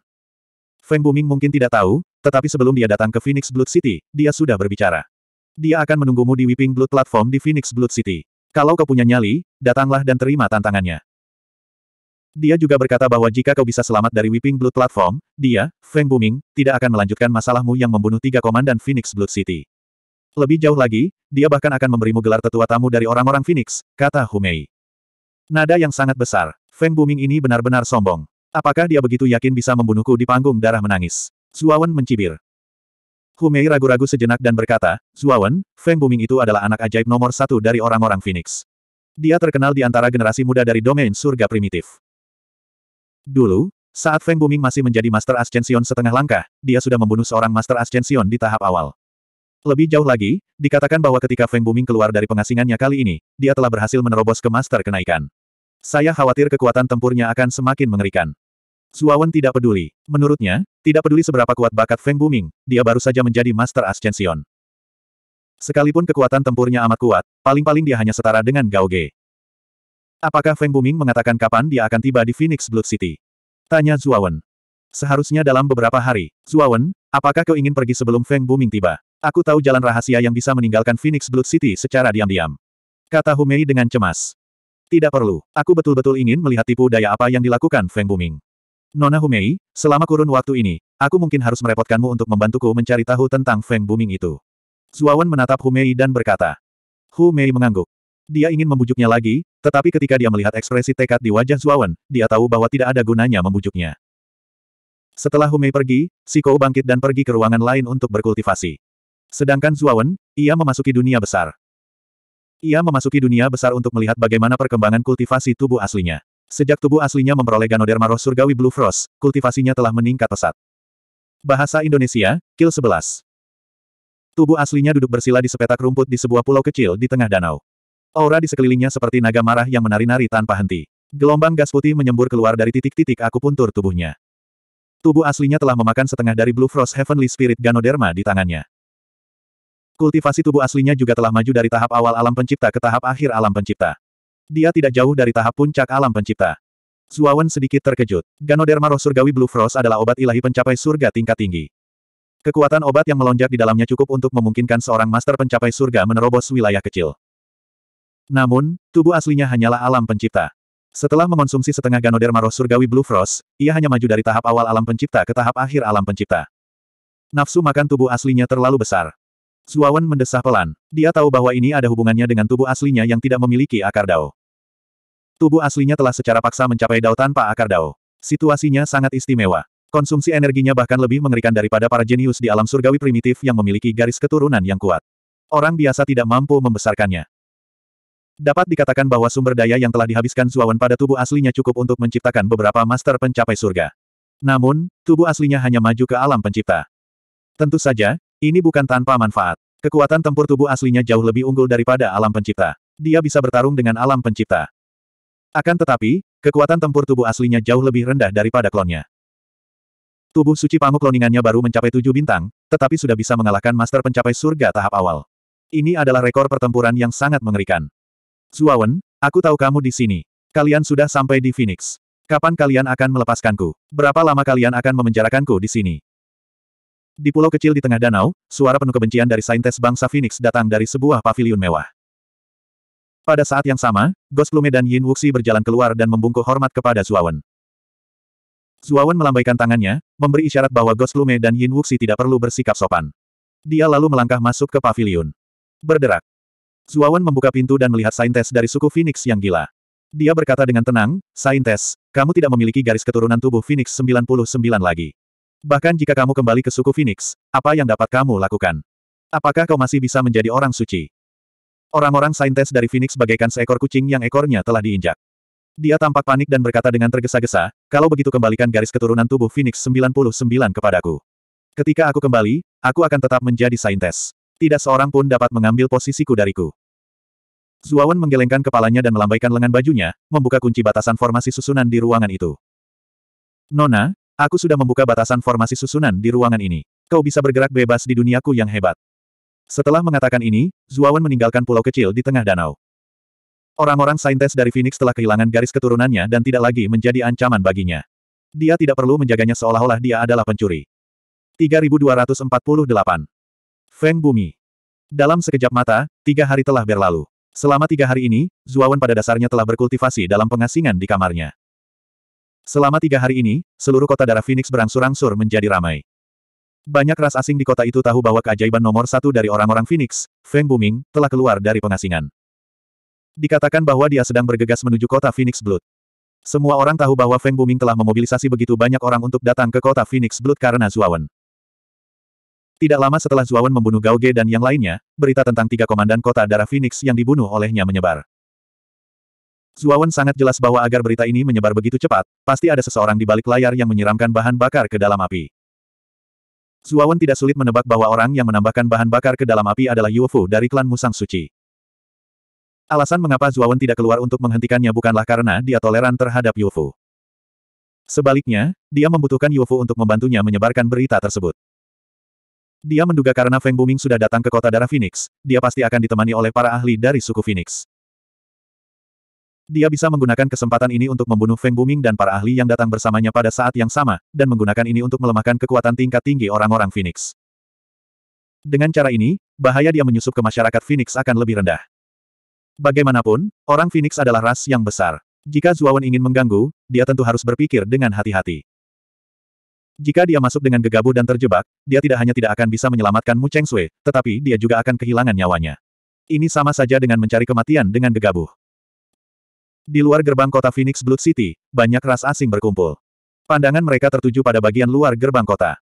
Feng Buming mungkin tidak tahu, tetapi sebelum dia datang ke Phoenix Blood City, dia sudah berbicara. Dia akan menunggumu di Weeping Blood Platform di Phoenix Blood City. Kalau kau punya nyali, datanglah dan terima tantangannya. Dia juga berkata bahwa jika kau bisa selamat dari Weeping Blood Platform, dia, Feng Buming, tidak akan melanjutkan masalahmu yang membunuh tiga komandan Phoenix Blood City. Lebih jauh lagi, dia bahkan akan memberimu gelar tetua tamu dari orang-orang Phoenix, kata Humei. Nada yang sangat besar, Feng Buming ini benar-benar sombong. Apakah dia begitu yakin bisa membunuhku di panggung darah menangis? Zuawan mencibir. Humei ragu-ragu sejenak dan berkata, Zuawan, Feng Buming itu adalah anak ajaib nomor satu dari orang-orang Phoenix. Dia terkenal di antara generasi muda dari domain surga primitif. Dulu, saat Feng Buming masih menjadi Master Ascension setengah langkah, dia sudah membunuh seorang Master Ascension di tahap awal. Lebih jauh lagi, dikatakan bahwa ketika Feng Buming keluar dari pengasingannya kali ini, dia telah berhasil menerobos ke Master Kenaikan. Saya khawatir kekuatan tempurnya akan semakin mengerikan. Suawan tidak peduli. Menurutnya, tidak peduli seberapa kuat bakat Feng Buming, dia baru saja menjadi Master Ascension. Sekalipun kekuatan tempurnya amat kuat, paling-paling dia hanya setara dengan Gao Ge. Apakah Feng Buming mengatakan kapan dia akan tiba di Phoenix Blood City? Tanya Zuawan. Seharusnya dalam beberapa hari. Zuawan, apakah kau ingin pergi sebelum Feng Buming tiba? Aku tahu jalan rahasia yang bisa meninggalkan Phoenix Blood City secara diam-diam. Kata Humei dengan cemas. Tidak perlu, aku betul-betul ingin melihat tipu daya apa yang dilakukan Feng Buming. Nona Humei, selama kurun waktu ini, aku mungkin harus merepotkanmu untuk membantuku mencari tahu tentang Feng Buming itu. Zuawan menatap Humei dan berkata. Humei mengangguk. Dia ingin membujuknya lagi, tetapi ketika dia melihat ekspresi tekad di wajah Zuawan, dia tahu bahwa tidak ada gunanya membujuknya. Setelah Humei pergi, Siko bangkit dan pergi ke ruangan lain untuk berkultivasi. Sedangkan Zuawan, ia memasuki dunia besar. Ia memasuki dunia besar untuk melihat bagaimana perkembangan kultivasi tubuh aslinya. Sejak tubuh aslinya memperoleh Ganoderma roh surgawi Blue Frost, kultivasinya telah meningkat pesat. Bahasa Indonesia, Kill 11. Tubuh aslinya duduk bersila di sepetak rumput di sebuah pulau kecil di tengah danau. Aura di sekelilingnya seperti naga marah yang menari-nari tanpa henti. Gelombang gas putih menyembur keluar dari titik-titik akupuntur tubuhnya. Tubuh aslinya telah memakan setengah dari Blue Frost Heavenly Spirit Ganoderma di tangannya. Kultivasi tubuh aslinya juga telah maju dari tahap awal alam pencipta ke tahap akhir alam pencipta. Dia tidak jauh dari tahap puncak alam pencipta. Zuawan sedikit terkejut. Ganoderma roh surgawi Blue Frost adalah obat ilahi pencapai surga tingkat tinggi. Kekuatan obat yang melonjak di dalamnya cukup untuk memungkinkan seorang master pencapai surga menerobos wilayah kecil. Namun, tubuh aslinya hanyalah alam pencipta. Setelah mengonsumsi setengah Ganoderma roh surgawi Blue Frost, ia hanya maju dari tahap awal alam pencipta ke tahap akhir alam pencipta. Nafsu makan tubuh aslinya terlalu besar. Zuawan mendesah pelan. Dia tahu bahwa ini ada hubungannya dengan tubuh aslinya yang tidak memiliki akar dao. Tubuh aslinya telah secara paksa mencapai dao tanpa akar dao. Situasinya sangat istimewa. Konsumsi energinya bahkan lebih mengerikan daripada para jenius di alam surgawi primitif yang memiliki garis keturunan yang kuat. Orang biasa tidak mampu membesarkannya. Dapat dikatakan bahwa sumber daya yang telah dihabiskan Zuawan pada tubuh aslinya cukup untuk menciptakan beberapa master pencapai surga. Namun, tubuh aslinya hanya maju ke alam pencipta. Tentu saja, ini bukan tanpa manfaat. Kekuatan tempur tubuh aslinya jauh lebih unggul daripada alam pencipta. Dia bisa bertarung dengan alam pencipta. Akan tetapi, kekuatan tempur tubuh aslinya jauh lebih rendah daripada klonnya. Tubuh suci pamuk kloningannya baru mencapai tujuh bintang, tetapi sudah bisa mengalahkan master pencapai surga tahap awal. Ini adalah rekor pertempuran yang sangat mengerikan. Zuawan, aku tahu kamu di sini. Kalian sudah sampai di Phoenix. Kapan kalian akan melepaskanku? Berapa lama kalian akan memenjarakanku di sini? Di pulau kecil di tengah danau, suara penuh kebencian dari saintes bangsa Phoenix datang dari sebuah paviliun mewah. Pada saat yang sama, Ghost Plume dan Yin Wuxi berjalan keluar dan membungkuk hormat kepada Zuawan. Zuawan melambaikan tangannya, memberi isyarat bahwa Ghost Plume dan Yin Wuxi tidak perlu bersikap sopan. Dia lalu melangkah masuk ke pavilion. Berderak. Zuawan membuka pintu dan melihat saintes dari suku Phoenix yang gila. Dia berkata dengan tenang, Saintes, kamu tidak memiliki garis keturunan tubuh Phoenix 99 lagi. Bahkan jika kamu kembali ke suku Phoenix, apa yang dapat kamu lakukan? Apakah kau masih bisa menjadi orang suci? Orang-orang saintes dari Phoenix bagaikan seekor kucing yang ekornya telah diinjak. Dia tampak panik dan berkata dengan tergesa-gesa, kalau begitu kembalikan garis keturunan tubuh Phoenix 99 kepadaku. Ketika aku kembali, aku akan tetap menjadi saintes. Tidak seorang pun dapat mengambil posisiku dariku. Zuawan menggelengkan kepalanya dan melambaikan lengan bajunya, membuka kunci batasan formasi susunan di ruangan itu. Nona, aku sudah membuka batasan formasi susunan di ruangan ini. Kau bisa bergerak bebas di duniaku yang hebat. Setelah mengatakan ini, Zuawan meninggalkan pulau kecil di tengah danau. Orang-orang saintes dari Phoenix telah kehilangan garis keturunannya dan tidak lagi menjadi ancaman baginya. Dia tidak perlu menjaganya seolah-olah dia adalah pencuri. 3248 Feng Bumi Dalam sekejap mata, tiga hari telah berlalu. Selama tiga hari ini, Zuawan pada dasarnya telah berkultivasi dalam pengasingan di kamarnya. Selama tiga hari ini, seluruh kota darah Phoenix berangsur-angsur menjadi ramai. Banyak ras asing di kota itu tahu bahwa keajaiban nomor satu dari orang-orang Phoenix, Feng Buming, telah keluar dari pengasingan. Dikatakan bahwa dia sedang bergegas menuju kota Phoenix Blood. Semua orang tahu bahwa Feng Buming telah memobilisasi begitu banyak orang untuk datang ke kota Phoenix Blood karena Zuawan. Tidak lama setelah Zuawan membunuh Gao Ge dan yang lainnya, berita tentang tiga komandan kota darah Phoenix yang dibunuh olehnya menyebar. Zuawan sangat jelas bahwa agar berita ini menyebar begitu cepat, pasti ada seseorang di balik layar yang menyiramkan bahan bakar ke dalam api. Zuawan tidak sulit menebak bahwa orang yang menambahkan bahan bakar ke dalam api adalah Yuofu dari klan Musang Suci. Alasan mengapa Zuawan tidak keluar untuk menghentikannya bukanlah karena dia toleran terhadap Yuofu. Sebaliknya, dia membutuhkan Yuofu untuk membantunya menyebarkan berita tersebut. Dia menduga karena Feng Buming sudah datang ke kota darah Phoenix, dia pasti akan ditemani oleh para ahli dari suku Phoenix. Dia bisa menggunakan kesempatan ini untuk membunuh Feng Buming dan para ahli yang datang bersamanya pada saat yang sama, dan menggunakan ini untuk melemahkan kekuatan tingkat tinggi orang-orang Phoenix. Dengan cara ini, bahaya dia menyusup ke masyarakat Phoenix akan lebih rendah. Bagaimanapun, orang Phoenix adalah ras yang besar. Jika Zuawan ingin mengganggu, dia tentu harus berpikir dengan hati-hati. Jika dia masuk dengan gegabah dan terjebak, dia tidak hanya tidak akan bisa menyelamatkan Mu Cheng Sui, tetapi dia juga akan kehilangan nyawanya. Ini sama saja dengan mencari kematian dengan gegabah. Di luar gerbang kota Phoenix Blood City, banyak ras asing berkumpul. Pandangan mereka tertuju pada bagian luar gerbang kota.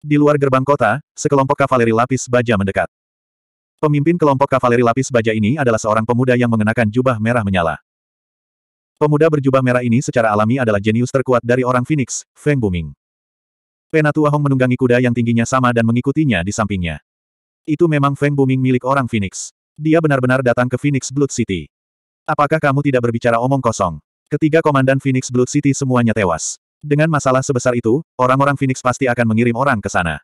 Di luar gerbang kota, sekelompok kavaleri lapis baja mendekat. Pemimpin kelompok kavaleri lapis baja ini adalah seorang pemuda yang mengenakan jubah merah menyala. Pemuda berjubah merah ini secara alami adalah jenius terkuat dari orang Phoenix, Feng Buming. Penatua Hong menunggangi kuda yang tingginya sama dan mengikutinya di sampingnya. Itu memang Feng Buming milik orang Phoenix. Dia benar-benar datang ke Phoenix Blood City. Apakah kamu tidak berbicara omong kosong? Ketiga komandan Phoenix Blood City semuanya tewas. Dengan masalah sebesar itu, orang-orang Phoenix pasti akan mengirim orang ke sana.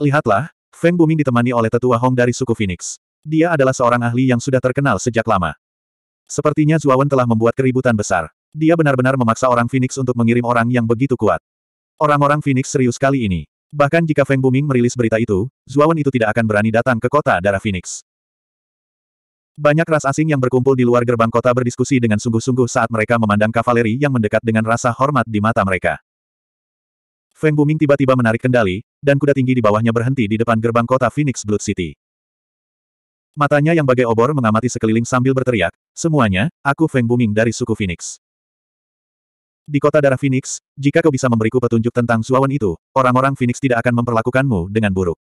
Lihatlah, Feng Buming ditemani oleh tetua Hong dari suku Phoenix. Dia adalah seorang ahli yang sudah terkenal sejak lama. Sepertinya Zuawan telah membuat keributan besar. Dia benar-benar memaksa orang Phoenix untuk mengirim orang yang begitu kuat. Orang-orang Phoenix serius kali ini. Bahkan jika Feng Buming merilis berita itu, Zuawan itu tidak akan berani datang ke kota darah Phoenix. Banyak ras asing yang berkumpul di luar gerbang kota berdiskusi dengan sungguh-sungguh saat mereka memandang kavaleri yang mendekat dengan rasa hormat di mata mereka. Feng Buming tiba-tiba menarik kendali, dan kuda tinggi di bawahnya berhenti di depan gerbang kota Phoenix Blood City. Matanya yang bagai obor mengamati sekeliling sambil berteriak, semuanya, aku Feng Buming dari suku Phoenix. Di kota darah Phoenix, jika kau bisa memberiku petunjuk tentang Zuawan itu, orang-orang Phoenix tidak akan memperlakukanmu dengan buruk.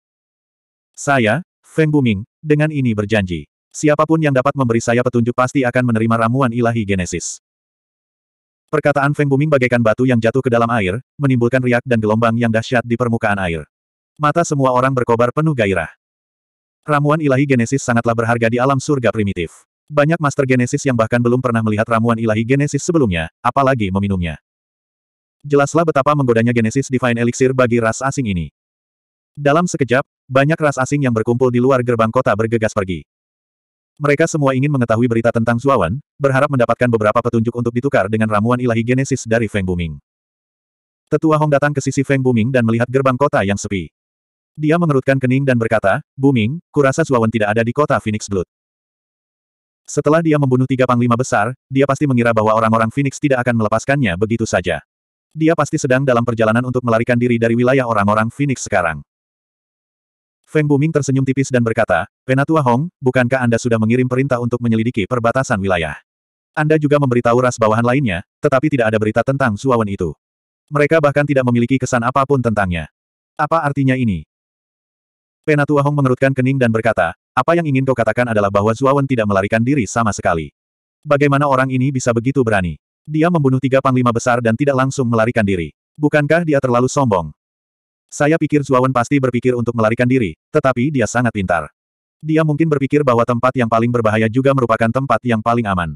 Saya, Feng Buming, dengan ini berjanji. Siapapun yang dapat memberi saya petunjuk pasti akan menerima ramuan ilahi Genesis. Perkataan Feng Buming bagaikan batu yang jatuh ke dalam air, menimbulkan riak dan gelombang yang dahsyat di permukaan air. Mata semua orang berkobar penuh gairah. Ramuan ilahi Genesis sangatlah berharga di alam surga primitif. Banyak master Genesis yang bahkan belum pernah melihat ramuan ilahi Genesis sebelumnya, apalagi meminumnya. Jelaslah betapa menggodanya Genesis Divine Elixir bagi ras asing ini. Dalam sekejap, banyak ras asing yang berkumpul di luar gerbang kota bergegas pergi. Mereka semua ingin mengetahui berita tentang Zuawan, berharap mendapatkan beberapa petunjuk untuk ditukar dengan ramuan ilahi genesis dari Feng Buming. Tetua Hong datang ke sisi Feng Buming dan melihat gerbang kota yang sepi. Dia mengerutkan kening dan berkata, Buming, kurasa Zuawan tidak ada di kota Phoenix Blood. Setelah dia membunuh tiga panglima besar, dia pasti mengira bahwa orang-orang Phoenix tidak akan melepaskannya begitu saja. Dia pasti sedang dalam perjalanan untuk melarikan diri dari wilayah orang-orang Phoenix sekarang. Feng Buming tersenyum tipis dan berkata, Penatua Hong, bukankah Anda sudah mengirim perintah untuk menyelidiki perbatasan wilayah? Anda juga memberitahu ras bawahan lainnya, tetapi tidak ada berita tentang Suawan itu. Mereka bahkan tidak memiliki kesan apapun tentangnya. Apa artinya ini? Penatua Hong mengerutkan kening dan berkata, apa yang ingin kau katakan adalah bahwa Zuawan tidak melarikan diri sama sekali. Bagaimana orang ini bisa begitu berani? Dia membunuh tiga panglima besar dan tidak langsung melarikan diri. Bukankah dia terlalu sombong? Saya pikir Zuawan pasti berpikir untuk melarikan diri, tetapi dia sangat pintar. Dia mungkin berpikir bahwa tempat yang paling berbahaya juga merupakan tempat yang paling aman.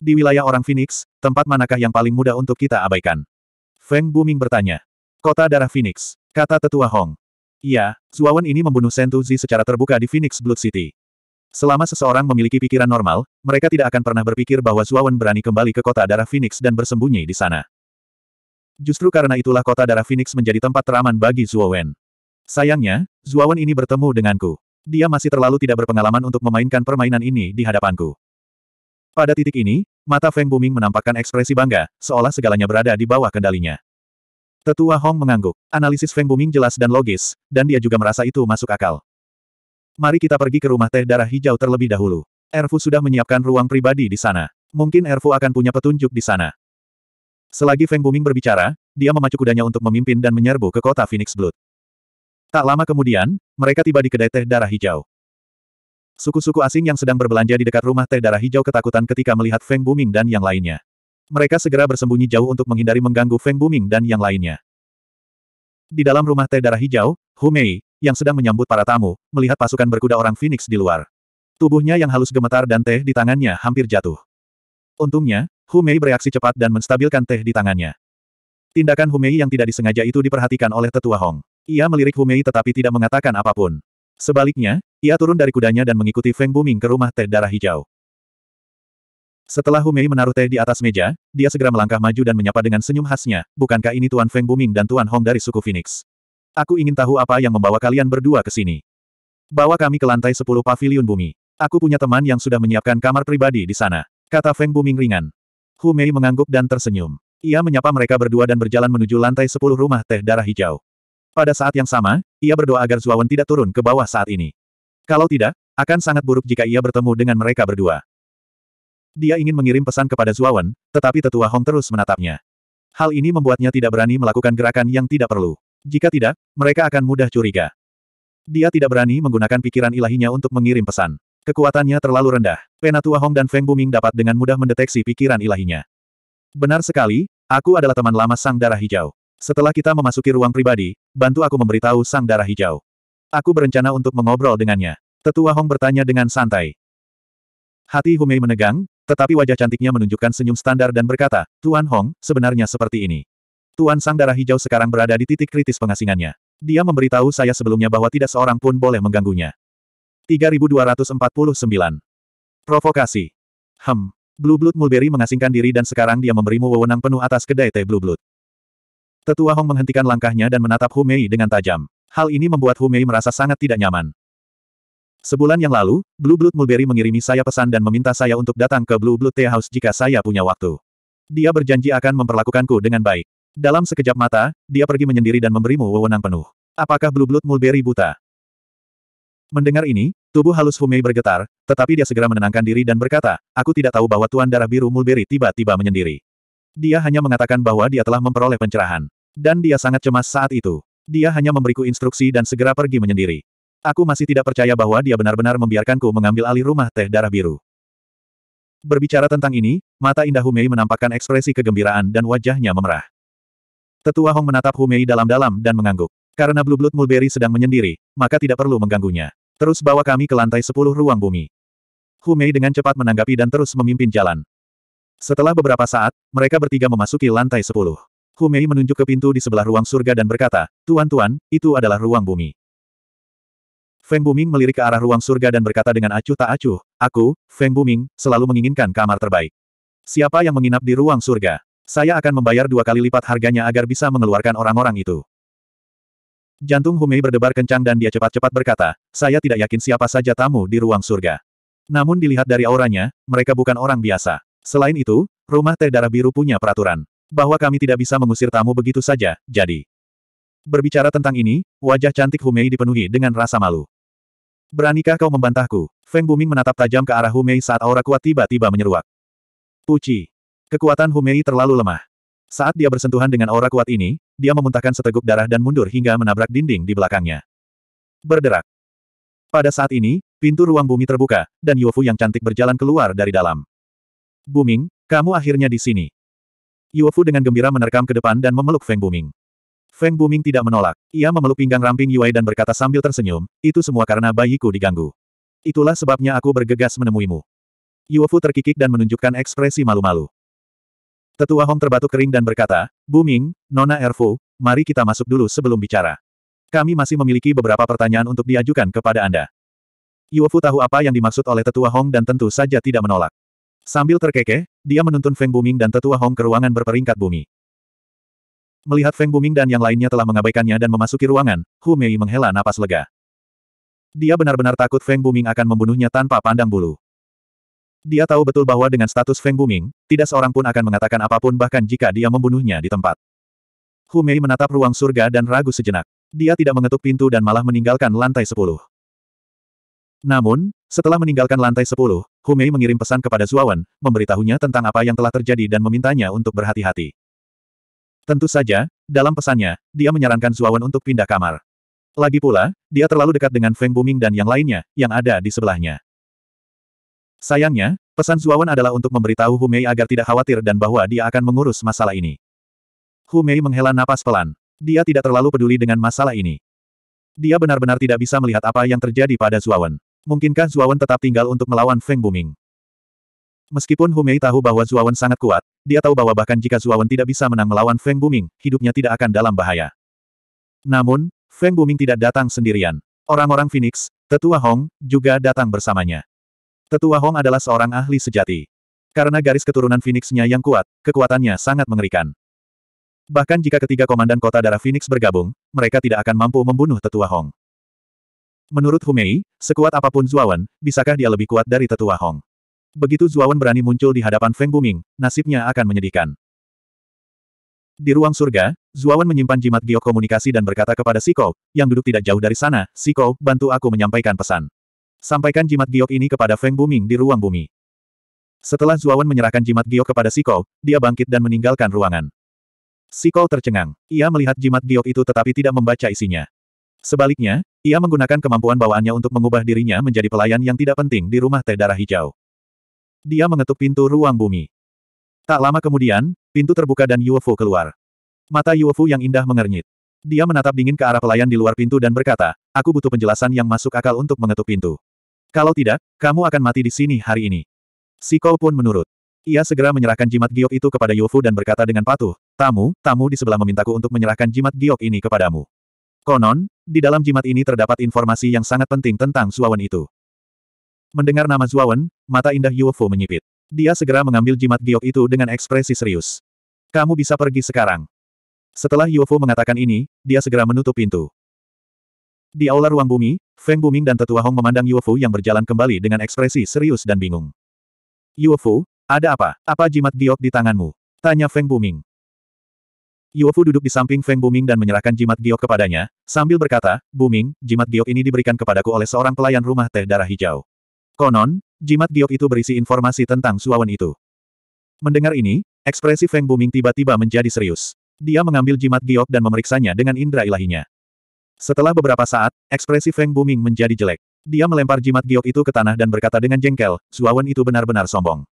Di wilayah orang Phoenix, tempat manakah yang paling mudah untuk kita abaikan? Feng Buming bertanya. Kota darah Phoenix, kata tetua Hong. Iya, Zuawan ini membunuh Sentuzi secara terbuka di Phoenix Blood City. Selama seseorang memiliki pikiran normal, mereka tidak akan pernah berpikir bahwa Zuawan berani kembali ke kota darah Phoenix dan bersembunyi di sana. Justru karena itulah kota darah Phoenix menjadi tempat teraman bagi Zuowen. Sayangnya, Zuowen ini bertemu denganku. Dia masih terlalu tidak berpengalaman untuk memainkan permainan ini di hadapanku. Pada titik ini, mata Feng Buming menampakkan ekspresi bangga, seolah segalanya berada di bawah kendalinya. Tetua Hong mengangguk. Analisis Feng Buming jelas dan logis, dan dia juga merasa itu masuk akal. Mari kita pergi ke rumah teh darah hijau terlebih dahulu. Erfu sudah menyiapkan ruang pribadi di sana. Mungkin Erfu akan punya petunjuk di sana. Selagi Feng Buming berbicara, dia memacu kudanya untuk memimpin dan menyerbu ke kota Phoenix Blood. Tak lama kemudian, mereka tiba di kedai teh darah hijau. Suku-suku asing yang sedang berbelanja di dekat rumah teh darah hijau ketakutan ketika melihat Feng Buming dan yang lainnya. Mereka segera bersembunyi jauh untuk menghindari mengganggu Feng Buming dan yang lainnya. Di dalam rumah teh darah hijau, Humei, yang sedang menyambut para tamu, melihat pasukan berkuda orang Phoenix di luar. Tubuhnya yang halus gemetar dan teh di tangannya hampir jatuh. Untungnya, Humei bereaksi cepat dan menstabilkan teh di tangannya. Tindakan Humei yang tidak disengaja itu diperhatikan oleh tetua Hong. Ia melirik Humei tetapi tidak mengatakan apapun. Sebaliknya, ia turun dari kudanya dan mengikuti Feng Buming ke rumah teh darah hijau. Setelah Humei menaruh teh di atas meja, dia segera melangkah maju dan menyapa dengan senyum khasnya, bukankah ini Tuan Feng Buming dan Tuan Hong dari suku Phoenix? Aku ingin tahu apa yang membawa kalian berdua ke sini. Bawa kami ke lantai 10 pavilion bumi. Aku punya teman yang sudah menyiapkan kamar pribadi di sana. Kata Feng Buming ringan. Hu Mei mengangguk dan tersenyum. Ia menyapa mereka berdua dan berjalan menuju lantai sepuluh rumah teh darah hijau. Pada saat yang sama, ia berdoa agar Zuawan tidak turun ke bawah saat ini. Kalau tidak, akan sangat buruk jika ia bertemu dengan mereka berdua. Dia ingin mengirim pesan kepada Zuawan, tetapi tetua Hong terus menatapnya. Hal ini membuatnya tidak berani melakukan gerakan yang tidak perlu. Jika tidak, mereka akan mudah curiga. Dia tidak berani menggunakan pikiran ilahinya untuk mengirim pesan. Kekuatannya terlalu rendah. Penatua Hong dan Feng Buming dapat dengan mudah mendeteksi pikiran ilahinya. Benar sekali, aku adalah teman lama Sang Darah Hijau. Setelah kita memasuki ruang pribadi, bantu aku memberitahu Sang Darah Hijau. Aku berencana untuk mengobrol dengannya. Tetua Hong bertanya dengan santai. Hati Humei menegang, tetapi wajah cantiknya menunjukkan senyum standar dan berkata, Tuan Hong, sebenarnya seperti ini. Tuan Sang Darah Hijau sekarang berada di titik kritis pengasingannya. Dia memberitahu saya sebelumnya bahwa tidak seorang pun boleh mengganggunya. 3249. Provokasi. Hem. Blue Blood Mulberry mengasingkan diri dan sekarang dia memberimu wewenang penuh atas kedai teh Blue Blood. Tetua Hong menghentikan langkahnya dan menatap Humei dengan tajam. Hal ini membuat Humei merasa sangat tidak nyaman. Sebulan yang lalu, Blue Blood Mulberry mengirimi saya pesan dan meminta saya untuk datang ke Blue Blood Tea House jika saya punya waktu. Dia berjanji akan memperlakukanku dengan baik. Dalam sekejap mata, dia pergi menyendiri dan memberimu wewenang penuh. Apakah Blue Blood Mulberry buta? Mendengar ini, Tubuh halus Humei bergetar, tetapi dia segera menenangkan diri dan berkata, aku tidak tahu bahwa Tuan Darah Biru Mulberry tiba-tiba menyendiri. Dia hanya mengatakan bahwa dia telah memperoleh pencerahan. Dan dia sangat cemas saat itu. Dia hanya memberiku instruksi dan segera pergi menyendiri. Aku masih tidak percaya bahwa dia benar-benar membiarkanku mengambil alih rumah teh darah biru. Berbicara tentang ini, mata indah Humei menampakkan ekspresi kegembiraan dan wajahnya memerah. Tetua Hong menatap Humei dalam-dalam dan mengangguk. Karena Blue Blood Mulberry sedang menyendiri, maka tidak perlu mengganggunya. Terus bawa kami ke lantai sepuluh ruang bumi. Humei dengan cepat menanggapi dan terus memimpin jalan. Setelah beberapa saat, mereka bertiga memasuki lantai sepuluh. Humei menunjuk ke pintu di sebelah ruang surga dan berkata, Tuan-tuan, itu adalah ruang bumi. Feng Buming melirik ke arah ruang surga dan berkata dengan acuh tak acuh, Aku, Feng Buming, selalu menginginkan kamar terbaik. Siapa yang menginap di ruang surga? Saya akan membayar dua kali lipat harganya agar bisa mengeluarkan orang-orang itu. Jantung Humei berdebar kencang dan dia cepat-cepat berkata, saya tidak yakin siapa saja tamu di ruang surga. Namun dilihat dari auranya, mereka bukan orang biasa. Selain itu, rumah teh darah biru punya peraturan. Bahwa kami tidak bisa mengusir tamu begitu saja, jadi. Berbicara tentang ini, wajah cantik Humei dipenuhi dengan rasa malu. Beranikah kau membantahku? Feng Buming menatap tajam ke arah Humei saat aura kuat tiba-tiba menyeruak. Puci. Kekuatan Humei terlalu lemah. Saat dia bersentuhan dengan aura kuat ini, dia memuntahkan seteguk darah dan mundur hingga menabrak dinding di belakangnya. Berderak. Pada saat ini, pintu ruang bumi terbuka, dan Yuofu yang cantik berjalan keluar dari dalam. Buming, kamu akhirnya di sini. Yuofu dengan gembira menerkam ke depan dan memeluk Feng Buming. Feng Buming tidak menolak. Ia memeluk pinggang ramping Yue dan berkata sambil tersenyum, itu semua karena bayiku diganggu. Itulah sebabnya aku bergegas menemuimu. Yuofu terkikik dan menunjukkan ekspresi malu-malu. Tetua Hong terbatuk kering dan berkata, Buming, Nona Erfu, mari kita masuk dulu sebelum bicara. Kami masih memiliki beberapa pertanyaan untuk diajukan kepada Anda. Yuofu tahu apa yang dimaksud oleh Tetua Hong dan tentu saja tidak menolak. Sambil terkekeh, dia menuntun Feng Buming dan Tetua Hong ke ruangan berperingkat bumi. Melihat Feng Buming dan yang lainnya telah mengabaikannya dan memasuki ruangan, Hu Mei menghela napas lega. Dia benar-benar takut Feng Buming akan membunuhnya tanpa pandang bulu. Dia tahu betul bahwa dengan status Feng Buming, tidak seorang pun akan mengatakan apapun bahkan jika dia membunuhnya di tempat. Hu Mei menatap ruang surga dan ragu sejenak. Dia tidak mengetuk pintu dan malah meninggalkan lantai sepuluh. Namun, setelah meninggalkan lantai sepuluh, Mei mengirim pesan kepada Zuawan, memberitahunya tentang apa yang telah terjadi dan memintanya untuk berhati-hati. Tentu saja, dalam pesannya, dia menyarankan Zuawan untuk pindah kamar. Lagi pula, dia terlalu dekat dengan Feng Buming dan yang lainnya, yang ada di sebelahnya. Sayangnya, pesan Zuawan adalah untuk memberitahu Humei agar tidak khawatir dan bahwa dia akan mengurus masalah ini. Humei menghela napas pelan. Dia tidak terlalu peduli dengan masalah ini. Dia benar-benar tidak bisa melihat apa yang terjadi pada Zuawan. Mungkinkah Zuawan tetap tinggal untuk melawan Feng Buming? Meskipun Humei tahu bahwa Zuawan sangat kuat, dia tahu bahwa bahkan jika Zuawan tidak bisa menang melawan Feng Buming, hidupnya tidak akan dalam bahaya. Namun, Feng Buming tidak datang sendirian. Orang-orang Phoenix, Tetua Hong, juga datang bersamanya. Tetua Hong adalah seorang ahli sejati. Karena garis keturunan Phoenix-nya yang kuat, kekuatannya sangat mengerikan. Bahkan jika ketiga komandan kota darah Phoenix bergabung, mereka tidak akan mampu membunuh Tetua Hong. Menurut Humei, sekuat apapun Zuawan, bisakah dia lebih kuat dari Tetua Hong? Begitu Zuawan berani muncul di hadapan Feng Buming, nasibnya akan menyedihkan. Di ruang surga, Zuawan menyimpan jimat giok dan berkata kepada Siko, yang duduk tidak jauh dari sana, Siko, bantu aku menyampaikan pesan. Sampaikan jimat giok ini kepada Feng Buming di ruang bumi. Setelah Zuawan menyerahkan jimat giok kepada Siko, dia bangkit dan meninggalkan ruangan. Siko tercengang. Ia melihat jimat giok itu tetapi tidak membaca isinya. Sebaliknya, ia menggunakan kemampuan bawaannya untuk mengubah dirinya menjadi pelayan yang tidak penting di rumah teh darah hijau. Dia mengetuk pintu ruang bumi. Tak lama kemudian, pintu terbuka dan Yuefu keluar. Mata Yuefu yang indah mengernyit. Dia menatap dingin ke arah pelayan di luar pintu dan berkata, aku butuh penjelasan yang masuk akal untuk mengetuk pintu. Kalau tidak, kamu akan mati di sini hari ini. Sikou pun menurut. Ia segera menyerahkan jimat giok itu kepada Yufu dan berkata dengan patuh, Tamu, tamu di sebelah memintaku untuk menyerahkan jimat giok ini kepadamu. Konon, di dalam jimat ini terdapat informasi yang sangat penting tentang Zuawan itu. Mendengar nama Zuawan, mata indah Yufu menyipit. Dia segera mengambil jimat giok itu dengan ekspresi serius. Kamu bisa pergi sekarang. Setelah Yufu mengatakan ini, dia segera menutup pintu. Di aula ruang bumi, Feng Buming dan Tetua Hong memandang Yuofu yang berjalan kembali dengan ekspresi serius dan bingung. Yuofu, ada apa? Apa jimat giok di tanganmu? Tanya Feng Buming. Yuofu duduk di samping Feng Buming dan menyerahkan jimat giok kepadanya, sambil berkata, Buming, jimat giok ini diberikan kepadaku oleh seorang pelayan rumah teh darah hijau. Konon, jimat giok itu berisi informasi tentang suawan itu. Mendengar ini, ekspresi Feng Buming tiba-tiba menjadi serius. Dia mengambil jimat giok dan memeriksanya dengan indera ilahinya. Setelah beberapa saat, ekspresi Feng Buming menjadi jelek. Dia melempar jimat giok itu ke tanah dan berkata dengan jengkel, Zuawan itu benar-benar sombong.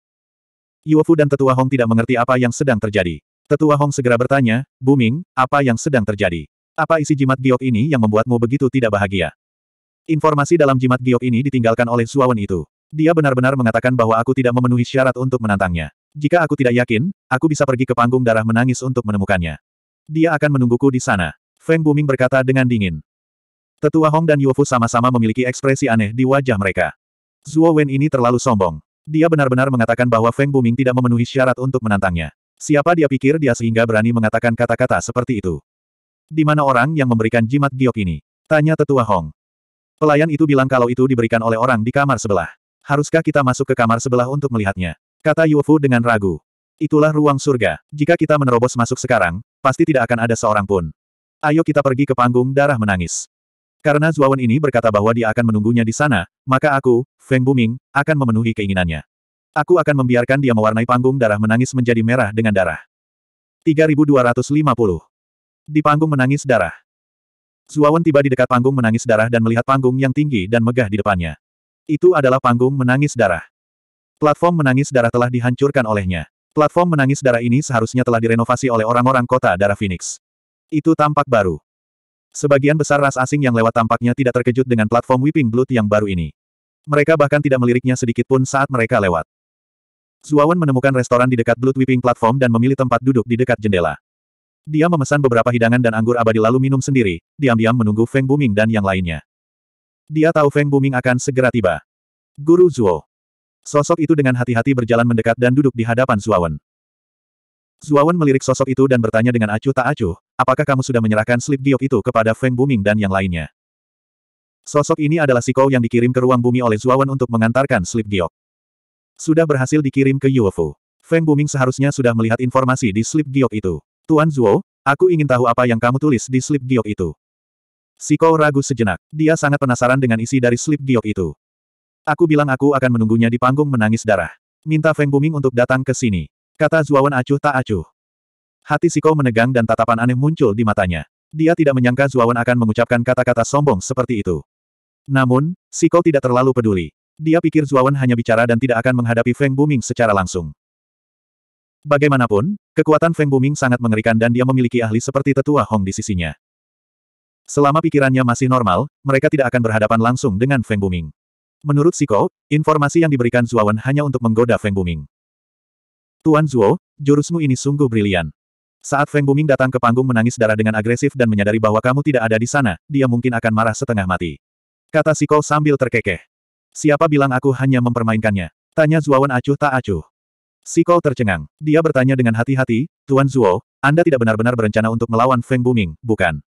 Yuofu dan Tetua Hong tidak mengerti apa yang sedang terjadi. Tetua Hong segera bertanya, Buming, apa yang sedang terjadi? Apa isi jimat giok ini yang membuatmu begitu tidak bahagia? Informasi dalam jimat giok ini ditinggalkan oleh Zuawan itu. Dia benar-benar mengatakan bahwa aku tidak memenuhi syarat untuk menantangnya. Jika aku tidak yakin, aku bisa pergi ke panggung darah menangis untuk menemukannya. Dia akan menungguku di sana. Feng Buming berkata dengan dingin. Tetua Hong dan Yuofu sama-sama memiliki ekspresi aneh di wajah mereka. Zuo Wen ini terlalu sombong. Dia benar-benar mengatakan bahwa Feng Buming tidak memenuhi syarat untuk menantangnya. Siapa dia pikir dia sehingga berani mengatakan kata-kata seperti itu? Di mana orang yang memberikan jimat giok ini? Tanya tetua Hong. Pelayan itu bilang kalau itu diberikan oleh orang di kamar sebelah. Haruskah kita masuk ke kamar sebelah untuk melihatnya? Kata Yuofu dengan ragu. Itulah ruang surga. Jika kita menerobos masuk sekarang, pasti tidak akan ada seorang pun. Ayo kita pergi ke panggung darah menangis. Karena Zuawan ini berkata bahwa dia akan menunggunya di sana, maka aku, Feng Buming, akan memenuhi keinginannya. Aku akan membiarkan dia mewarnai panggung darah menangis menjadi merah dengan darah. 3250. Di panggung menangis darah. Zuawan tiba di dekat panggung menangis darah dan melihat panggung yang tinggi dan megah di depannya. Itu adalah panggung menangis darah. Platform menangis darah telah dihancurkan olehnya. Platform menangis darah ini seharusnya telah direnovasi oleh orang-orang kota darah Phoenix. Itu tampak baru. Sebagian besar ras asing yang lewat tampaknya tidak terkejut dengan platform Whipping Blood yang baru ini. Mereka bahkan tidak meliriknya sedikit pun saat mereka lewat. Zuawan menemukan restoran di dekat Blood Whipping Platform dan memilih tempat duduk di dekat jendela. Dia memesan beberapa hidangan dan anggur abadi lalu minum sendiri, diam-diam menunggu Feng Buming dan yang lainnya. Dia tahu Feng Buming akan segera tiba. Guru Zuo. Sosok itu dengan hati-hati berjalan mendekat dan duduk di hadapan Zuawan. Zuawan melirik sosok itu dan bertanya dengan acuh tak acuh, apakah kamu sudah menyerahkan slip giok itu kepada Feng Buming dan yang lainnya? Sosok ini adalah Si Kou yang dikirim ke ruang bumi oleh Zuawan untuk mengantarkan slip giok. Sudah berhasil dikirim ke Yuofu. Feng Buming seharusnya sudah melihat informasi di slip giok itu. Tuan Zuo, aku ingin tahu apa yang kamu tulis di slip giok itu. Si Kou ragu sejenak. Dia sangat penasaran dengan isi dari slip giok itu. Aku bilang aku akan menunggunya di panggung menangis darah. Minta Feng Buming untuk datang ke sini. Kata Zuawan acuh tak acuh. Hati Siko menegang dan tatapan aneh muncul di matanya. Dia tidak menyangka Zuawan akan mengucapkan kata-kata sombong seperti itu. Namun, Siko tidak terlalu peduli. Dia pikir Zuawan hanya bicara dan tidak akan menghadapi Feng Buming secara langsung. Bagaimanapun, kekuatan Feng Buming sangat mengerikan dan dia memiliki ahli seperti tetua Hong di sisinya. Selama pikirannya masih normal, mereka tidak akan berhadapan langsung dengan Feng Buming. Menurut Siko, informasi yang diberikan Zuawan hanya untuk menggoda Feng Buming. Tuan Zuo, jurusmu ini sungguh brilian. Saat Feng Buming datang ke panggung menangis darah dengan agresif dan menyadari bahwa kamu tidak ada di sana, dia mungkin akan marah setengah mati. Kata Siko sambil terkekeh. Siapa bilang aku hanya mempermainkannya? Tanya Zuawan acuh tak acuh. Siko tercengang. Dia bertanya dengan hati-hati, Tuan Zuo, Anda tidak benar-benar berencana untuk melawan Feng Buming, bukan?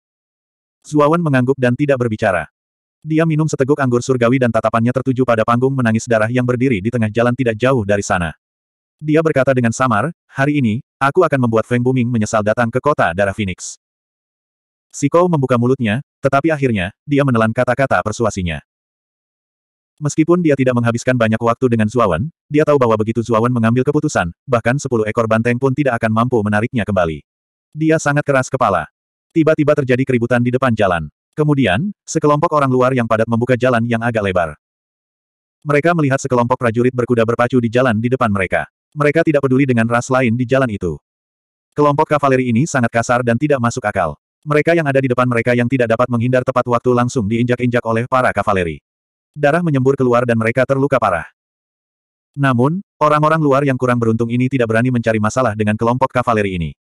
Zuawan mengangguk dan tidak berbicara. Dia minum seteguk anggur surgawi dan tatapannya tertuju pada panggung menangis darah yang berdiri di tengah jalan tidak jauh dari sana. Dia berkata dengan samar, hari ini, Aku akan membuat Feng Buming menyesal datang ke kota darah Phoenix. Si Kou membuka mulutnya, tetapi akhirnya, dia menelan kata-kata persuasinya. Meskipun dia tidak menghabiskan banyak waktu dengan Zuawan, dia tahu bahwa begitu Zuawan mengambil keputusan, bahkan sepuluh ekor banteng pun tidak akan mampu menariknya kembali. Dia sangat keras kepala. Tiba-tiba terjadi keributan di depan jalan. Kemudian, sekelompok orang luar yang padat membuka jalan yang agak lebar. Mereka melihat sekelompok prajurit berkuda berpacu di jalan di depan mereka. Mereka tidak peduli dengan ras lain di jalan itu. Kelompok kavaleri ini sangat kasar dan tidak masuk akal. Mereka yang ada di depan mereka yang tidak dapat menghindar tepat waktu langsung diinjak-injak oleh para kavaleri. Darah menyembur keluar dan mereka terluka parah. Namun, orang-orang luar yang kurang beruntung ini tidak berani mencari masalah dengan kelompok kavaleri ini.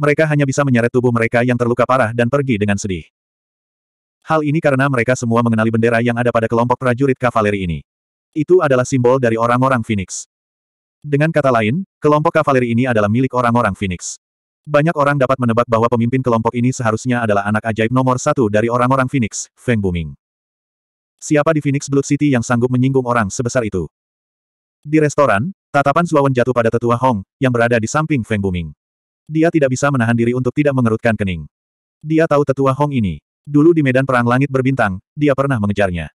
Mereka hanya bisa menyeret tubuh mereka yang terluka parah dan pergi dengan sedih. Hal ini karena mereka semua mengenali bendera yang ada pada kelompok prajurit kavaleri ini. Itu adalah simbol dari orang-orang Phoenix. Dengan kata lain, kelompok kavaleri ini adalah milik orang-orang Phoenix. Banyak orang dapat menebak bahwa pemimpin kelompok ini seharusnya adalah anak ajaib nomor satu dari orang-orang Phoenix, Feng Buming. Siapa di Phoenix Blood City yang sanggup menyinggung orang sebesar itu? Di restoran, tatapan Zuawan jatuh pada tetua Hong, yang berada di samping Feng Buming. Dia tidak bisa menahan diri untuk tidak mengerutkan kening. Dia tahu tetua Hong ini. Dulu di medan perang langit berbintang, dia pernah mengejarnya.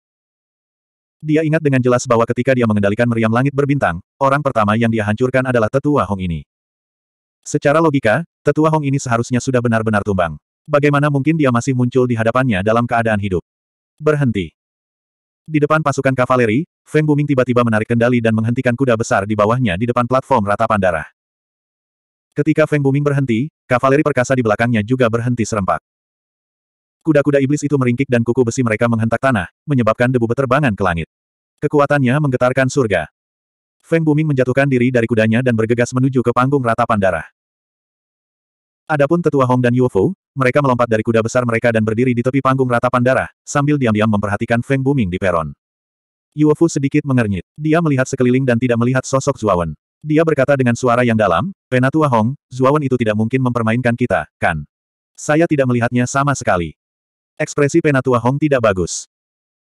Dia ingat dengan jelas bahwa ketika dia mengendalikan meriam langit berbintang, orang pertama yang dia hancurkan adalah tetua Hong ini. Secara logika, tetua Hong ini seharusnya sudah benar-benar tumbang. Bagaimana mungkin dia masih muncul di hadapannya dalam keadaan hidup? Berhenti. Di depan pasukan kavaleri, Feng Buming tiba-tiba menarik kendali dan menghentikan kuda besar di bawahnya di depan platform ratapan darah. Ketika Feng Buming berhenti, kavaleri perkasa di belakangnya juga berhenti serempak. Kuda-kuda iblis itu meringkik dan kuku besi mereka menghentak tanah, menyebabkan debu beterbangan ke langit. Kekuatannya menggetarkan surga. Feng Buming menjatuhkan diri dari kudanya dan bergegas menuju ke panggung ratapan darah. Adapun tetua Hong dan Yuofu, mereka melompat dari kuda besar mereka dan berdiri di tepi panggung ratapan darah, sambil diam-diam memperhatikan Feng Buming di peron. Yuofu sedikit mengernyit. Dia melihat sekeliling dan tidak melihat sosok Zuawan. Dia berkata dengan suara yang dalam, Penatua Hong, Zuawan itu tidak mungkin mempermainkan kita, kan? Saya tidak melihatnya sama sekali. Ekspresi Penatua Hong tidak bagus.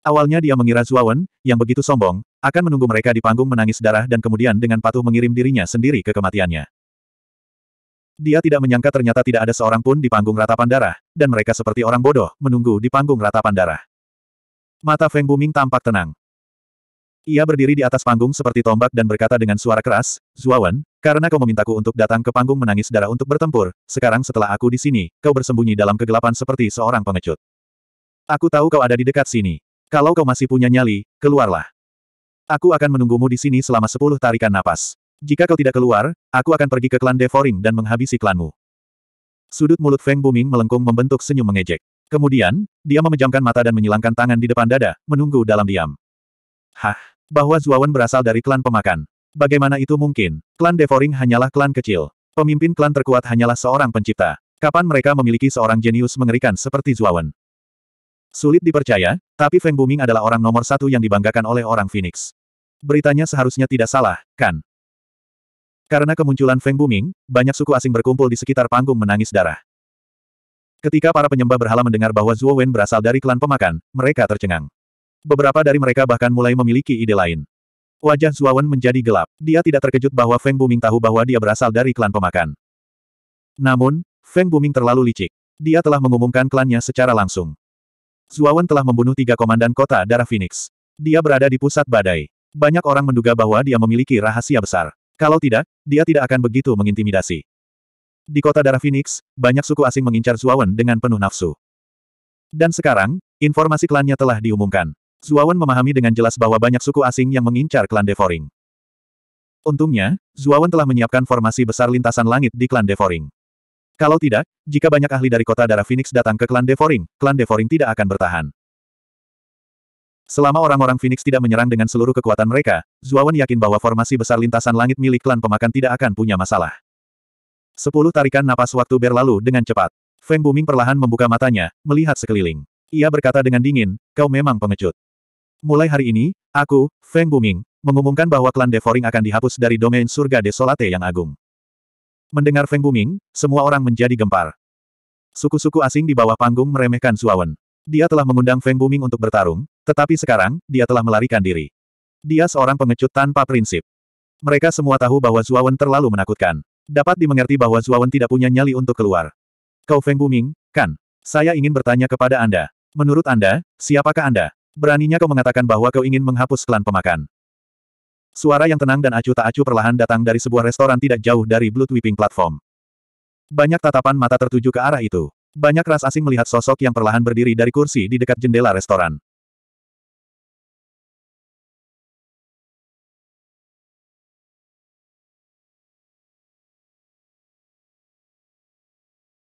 Awalnya dia mengira Zuawan, yang begitu sombong, akan menunggu mereka di panggung menangis darah dan kemudian dengan patuh mengirim dirinya sendiri ke kematiannya. Dia tidak menyangka ternyata tidak ada seorang pun di panggung ratapan darah, dan mereka seperti orang bodoh, menunggu di panggung ratapan darah. Mata Feng Buming tampak tenang. Ia berdiri di atas panggung seperti tombak dan berkata dengan suara keras, Zuawan, karena kau memintaku untuk datang ke panggung menangis darah untuk bertempur, sekarang setelah aku di sini, kau bersembunyi dalam kegelapan seperti seorang pengecut. Aku tahu kau ada di dekat sini. Kalau kau masih punya nyali, keluarlah. Aku akan menunggumu di sini selama sepuluh tarikan napas. Jika kau tidak keluar, aku akan pergi ke klan Devoring dan menghabisi klanmu. Sudut mulut Feng Buming melengkung membentuk senyum mengejek. Kemudian, dia memejamkan mata dan menyilangkan tangan di depan dada, menunggu dalam diam. Hah, bahwa Zuawan berasal dari klan pemakan. Bagaimana itu mungkin? Klan Devoring hanyalah klan kecil. Pemimpin klan terkuat hanyalah seorang pencipta. Kapan mereka memiliki seorang jenius mengerikan seperti Zuawan? Sulit dipercaya, tapi Feng Buming adalah orang nomor satu yang dibanggakan oleh orang Phoenix. Beritanya seharusnya tidak salah, kan? Karena kemunculan Feng Buming, banyak suku asing berkumpul di sekitar panggung menangis darah. Ketika para penyembah berhala mendengar bahwa Zhuo Wen berasal dari klan pemakan, mereka tercengang. Beberapa dari mereka bahkan mulai memiliki ide lain. Wajah Zhuo Wen menjadi gelap. Dia tidak terkejut bahwa Feng Buming tahu bahwa dia berasal dari klan pemakan. Namun, Feng Buming terlalu licik. Dia telah mengumumkan klannya secara langsung. Zuawan telah membunuh tiga komandan kota darah Phoenix. Dia berada di pusat badai. Banyak orang menduga bahwa dia memiliki rahasia besar. Kalau tidak, dia tidak akan begitu mengintimidasi. Di kota darah Phoenix, banyak suku asing mengincar Zuawan dengan penuh nafsu. Dan sekarang, informasi klannya telah diumumkan. Zuawan memahami dengan jelas bahwa banyak suku asing yang mengincar klan Devoring. Untungnya, Zuawan telah menyiapkan formasi besar lintasan langit di klan Devoring. Kalau tidak, jika banyak ahli dari kota darah Phoenix datang ke klan Devoring, klan Devoring tidak akan bertahan. Selama orang-orang Phoenix tidak menyerang dengan seluruh kekuatan mereka, Zuawan yakin bahwa formasi besar lintasan langit milik klan pemakan tidak akan punya masalah. Sepuluh tarikan napas waktu berlalu dengan cepat. Feng Buming perlahan membuka matanya, melihat sekeliling. Ia berkata dengan dingin, kau memang pengecut. Mulai hari ini, aku, Feng Buming, mengumumkan bahwa klan Devoring akan dihapus dari domain surga desolate yang agung. Mendengar Feng Buming, semua orang menjadi gempar. Suku-suku asing di bawah panggung meremehkan Suawen. Dia telah mengundang Feng Buming untuk bertarung, tetapi sekarang, dia telah melarikan diri. Dia seorang pengecut tanpa prinsip. Mereka semua tahu bahwa Zuawan terlalu menakutkan. Dapat dimengerti bahwa Zuawan tidak punya nyali untuk keluar. Kau Feng Buming, kan? Saya ingin bertanya kepada Anda. Menurut Anda, siapakah Anda? Beraninya kau mengatakan bahwa kau ingin menghapus klan pemakan. Suara yang tenang dan acuh tak acuh perlahan datang dari sebuah restoran tidak jauh dari Blue Tweeping Platform. Banyak tatapan mata tertuju ke arah itu. Banyak ras asing melihat sosok yang perlahan berdiri dari kursi di dekat jendela restoran.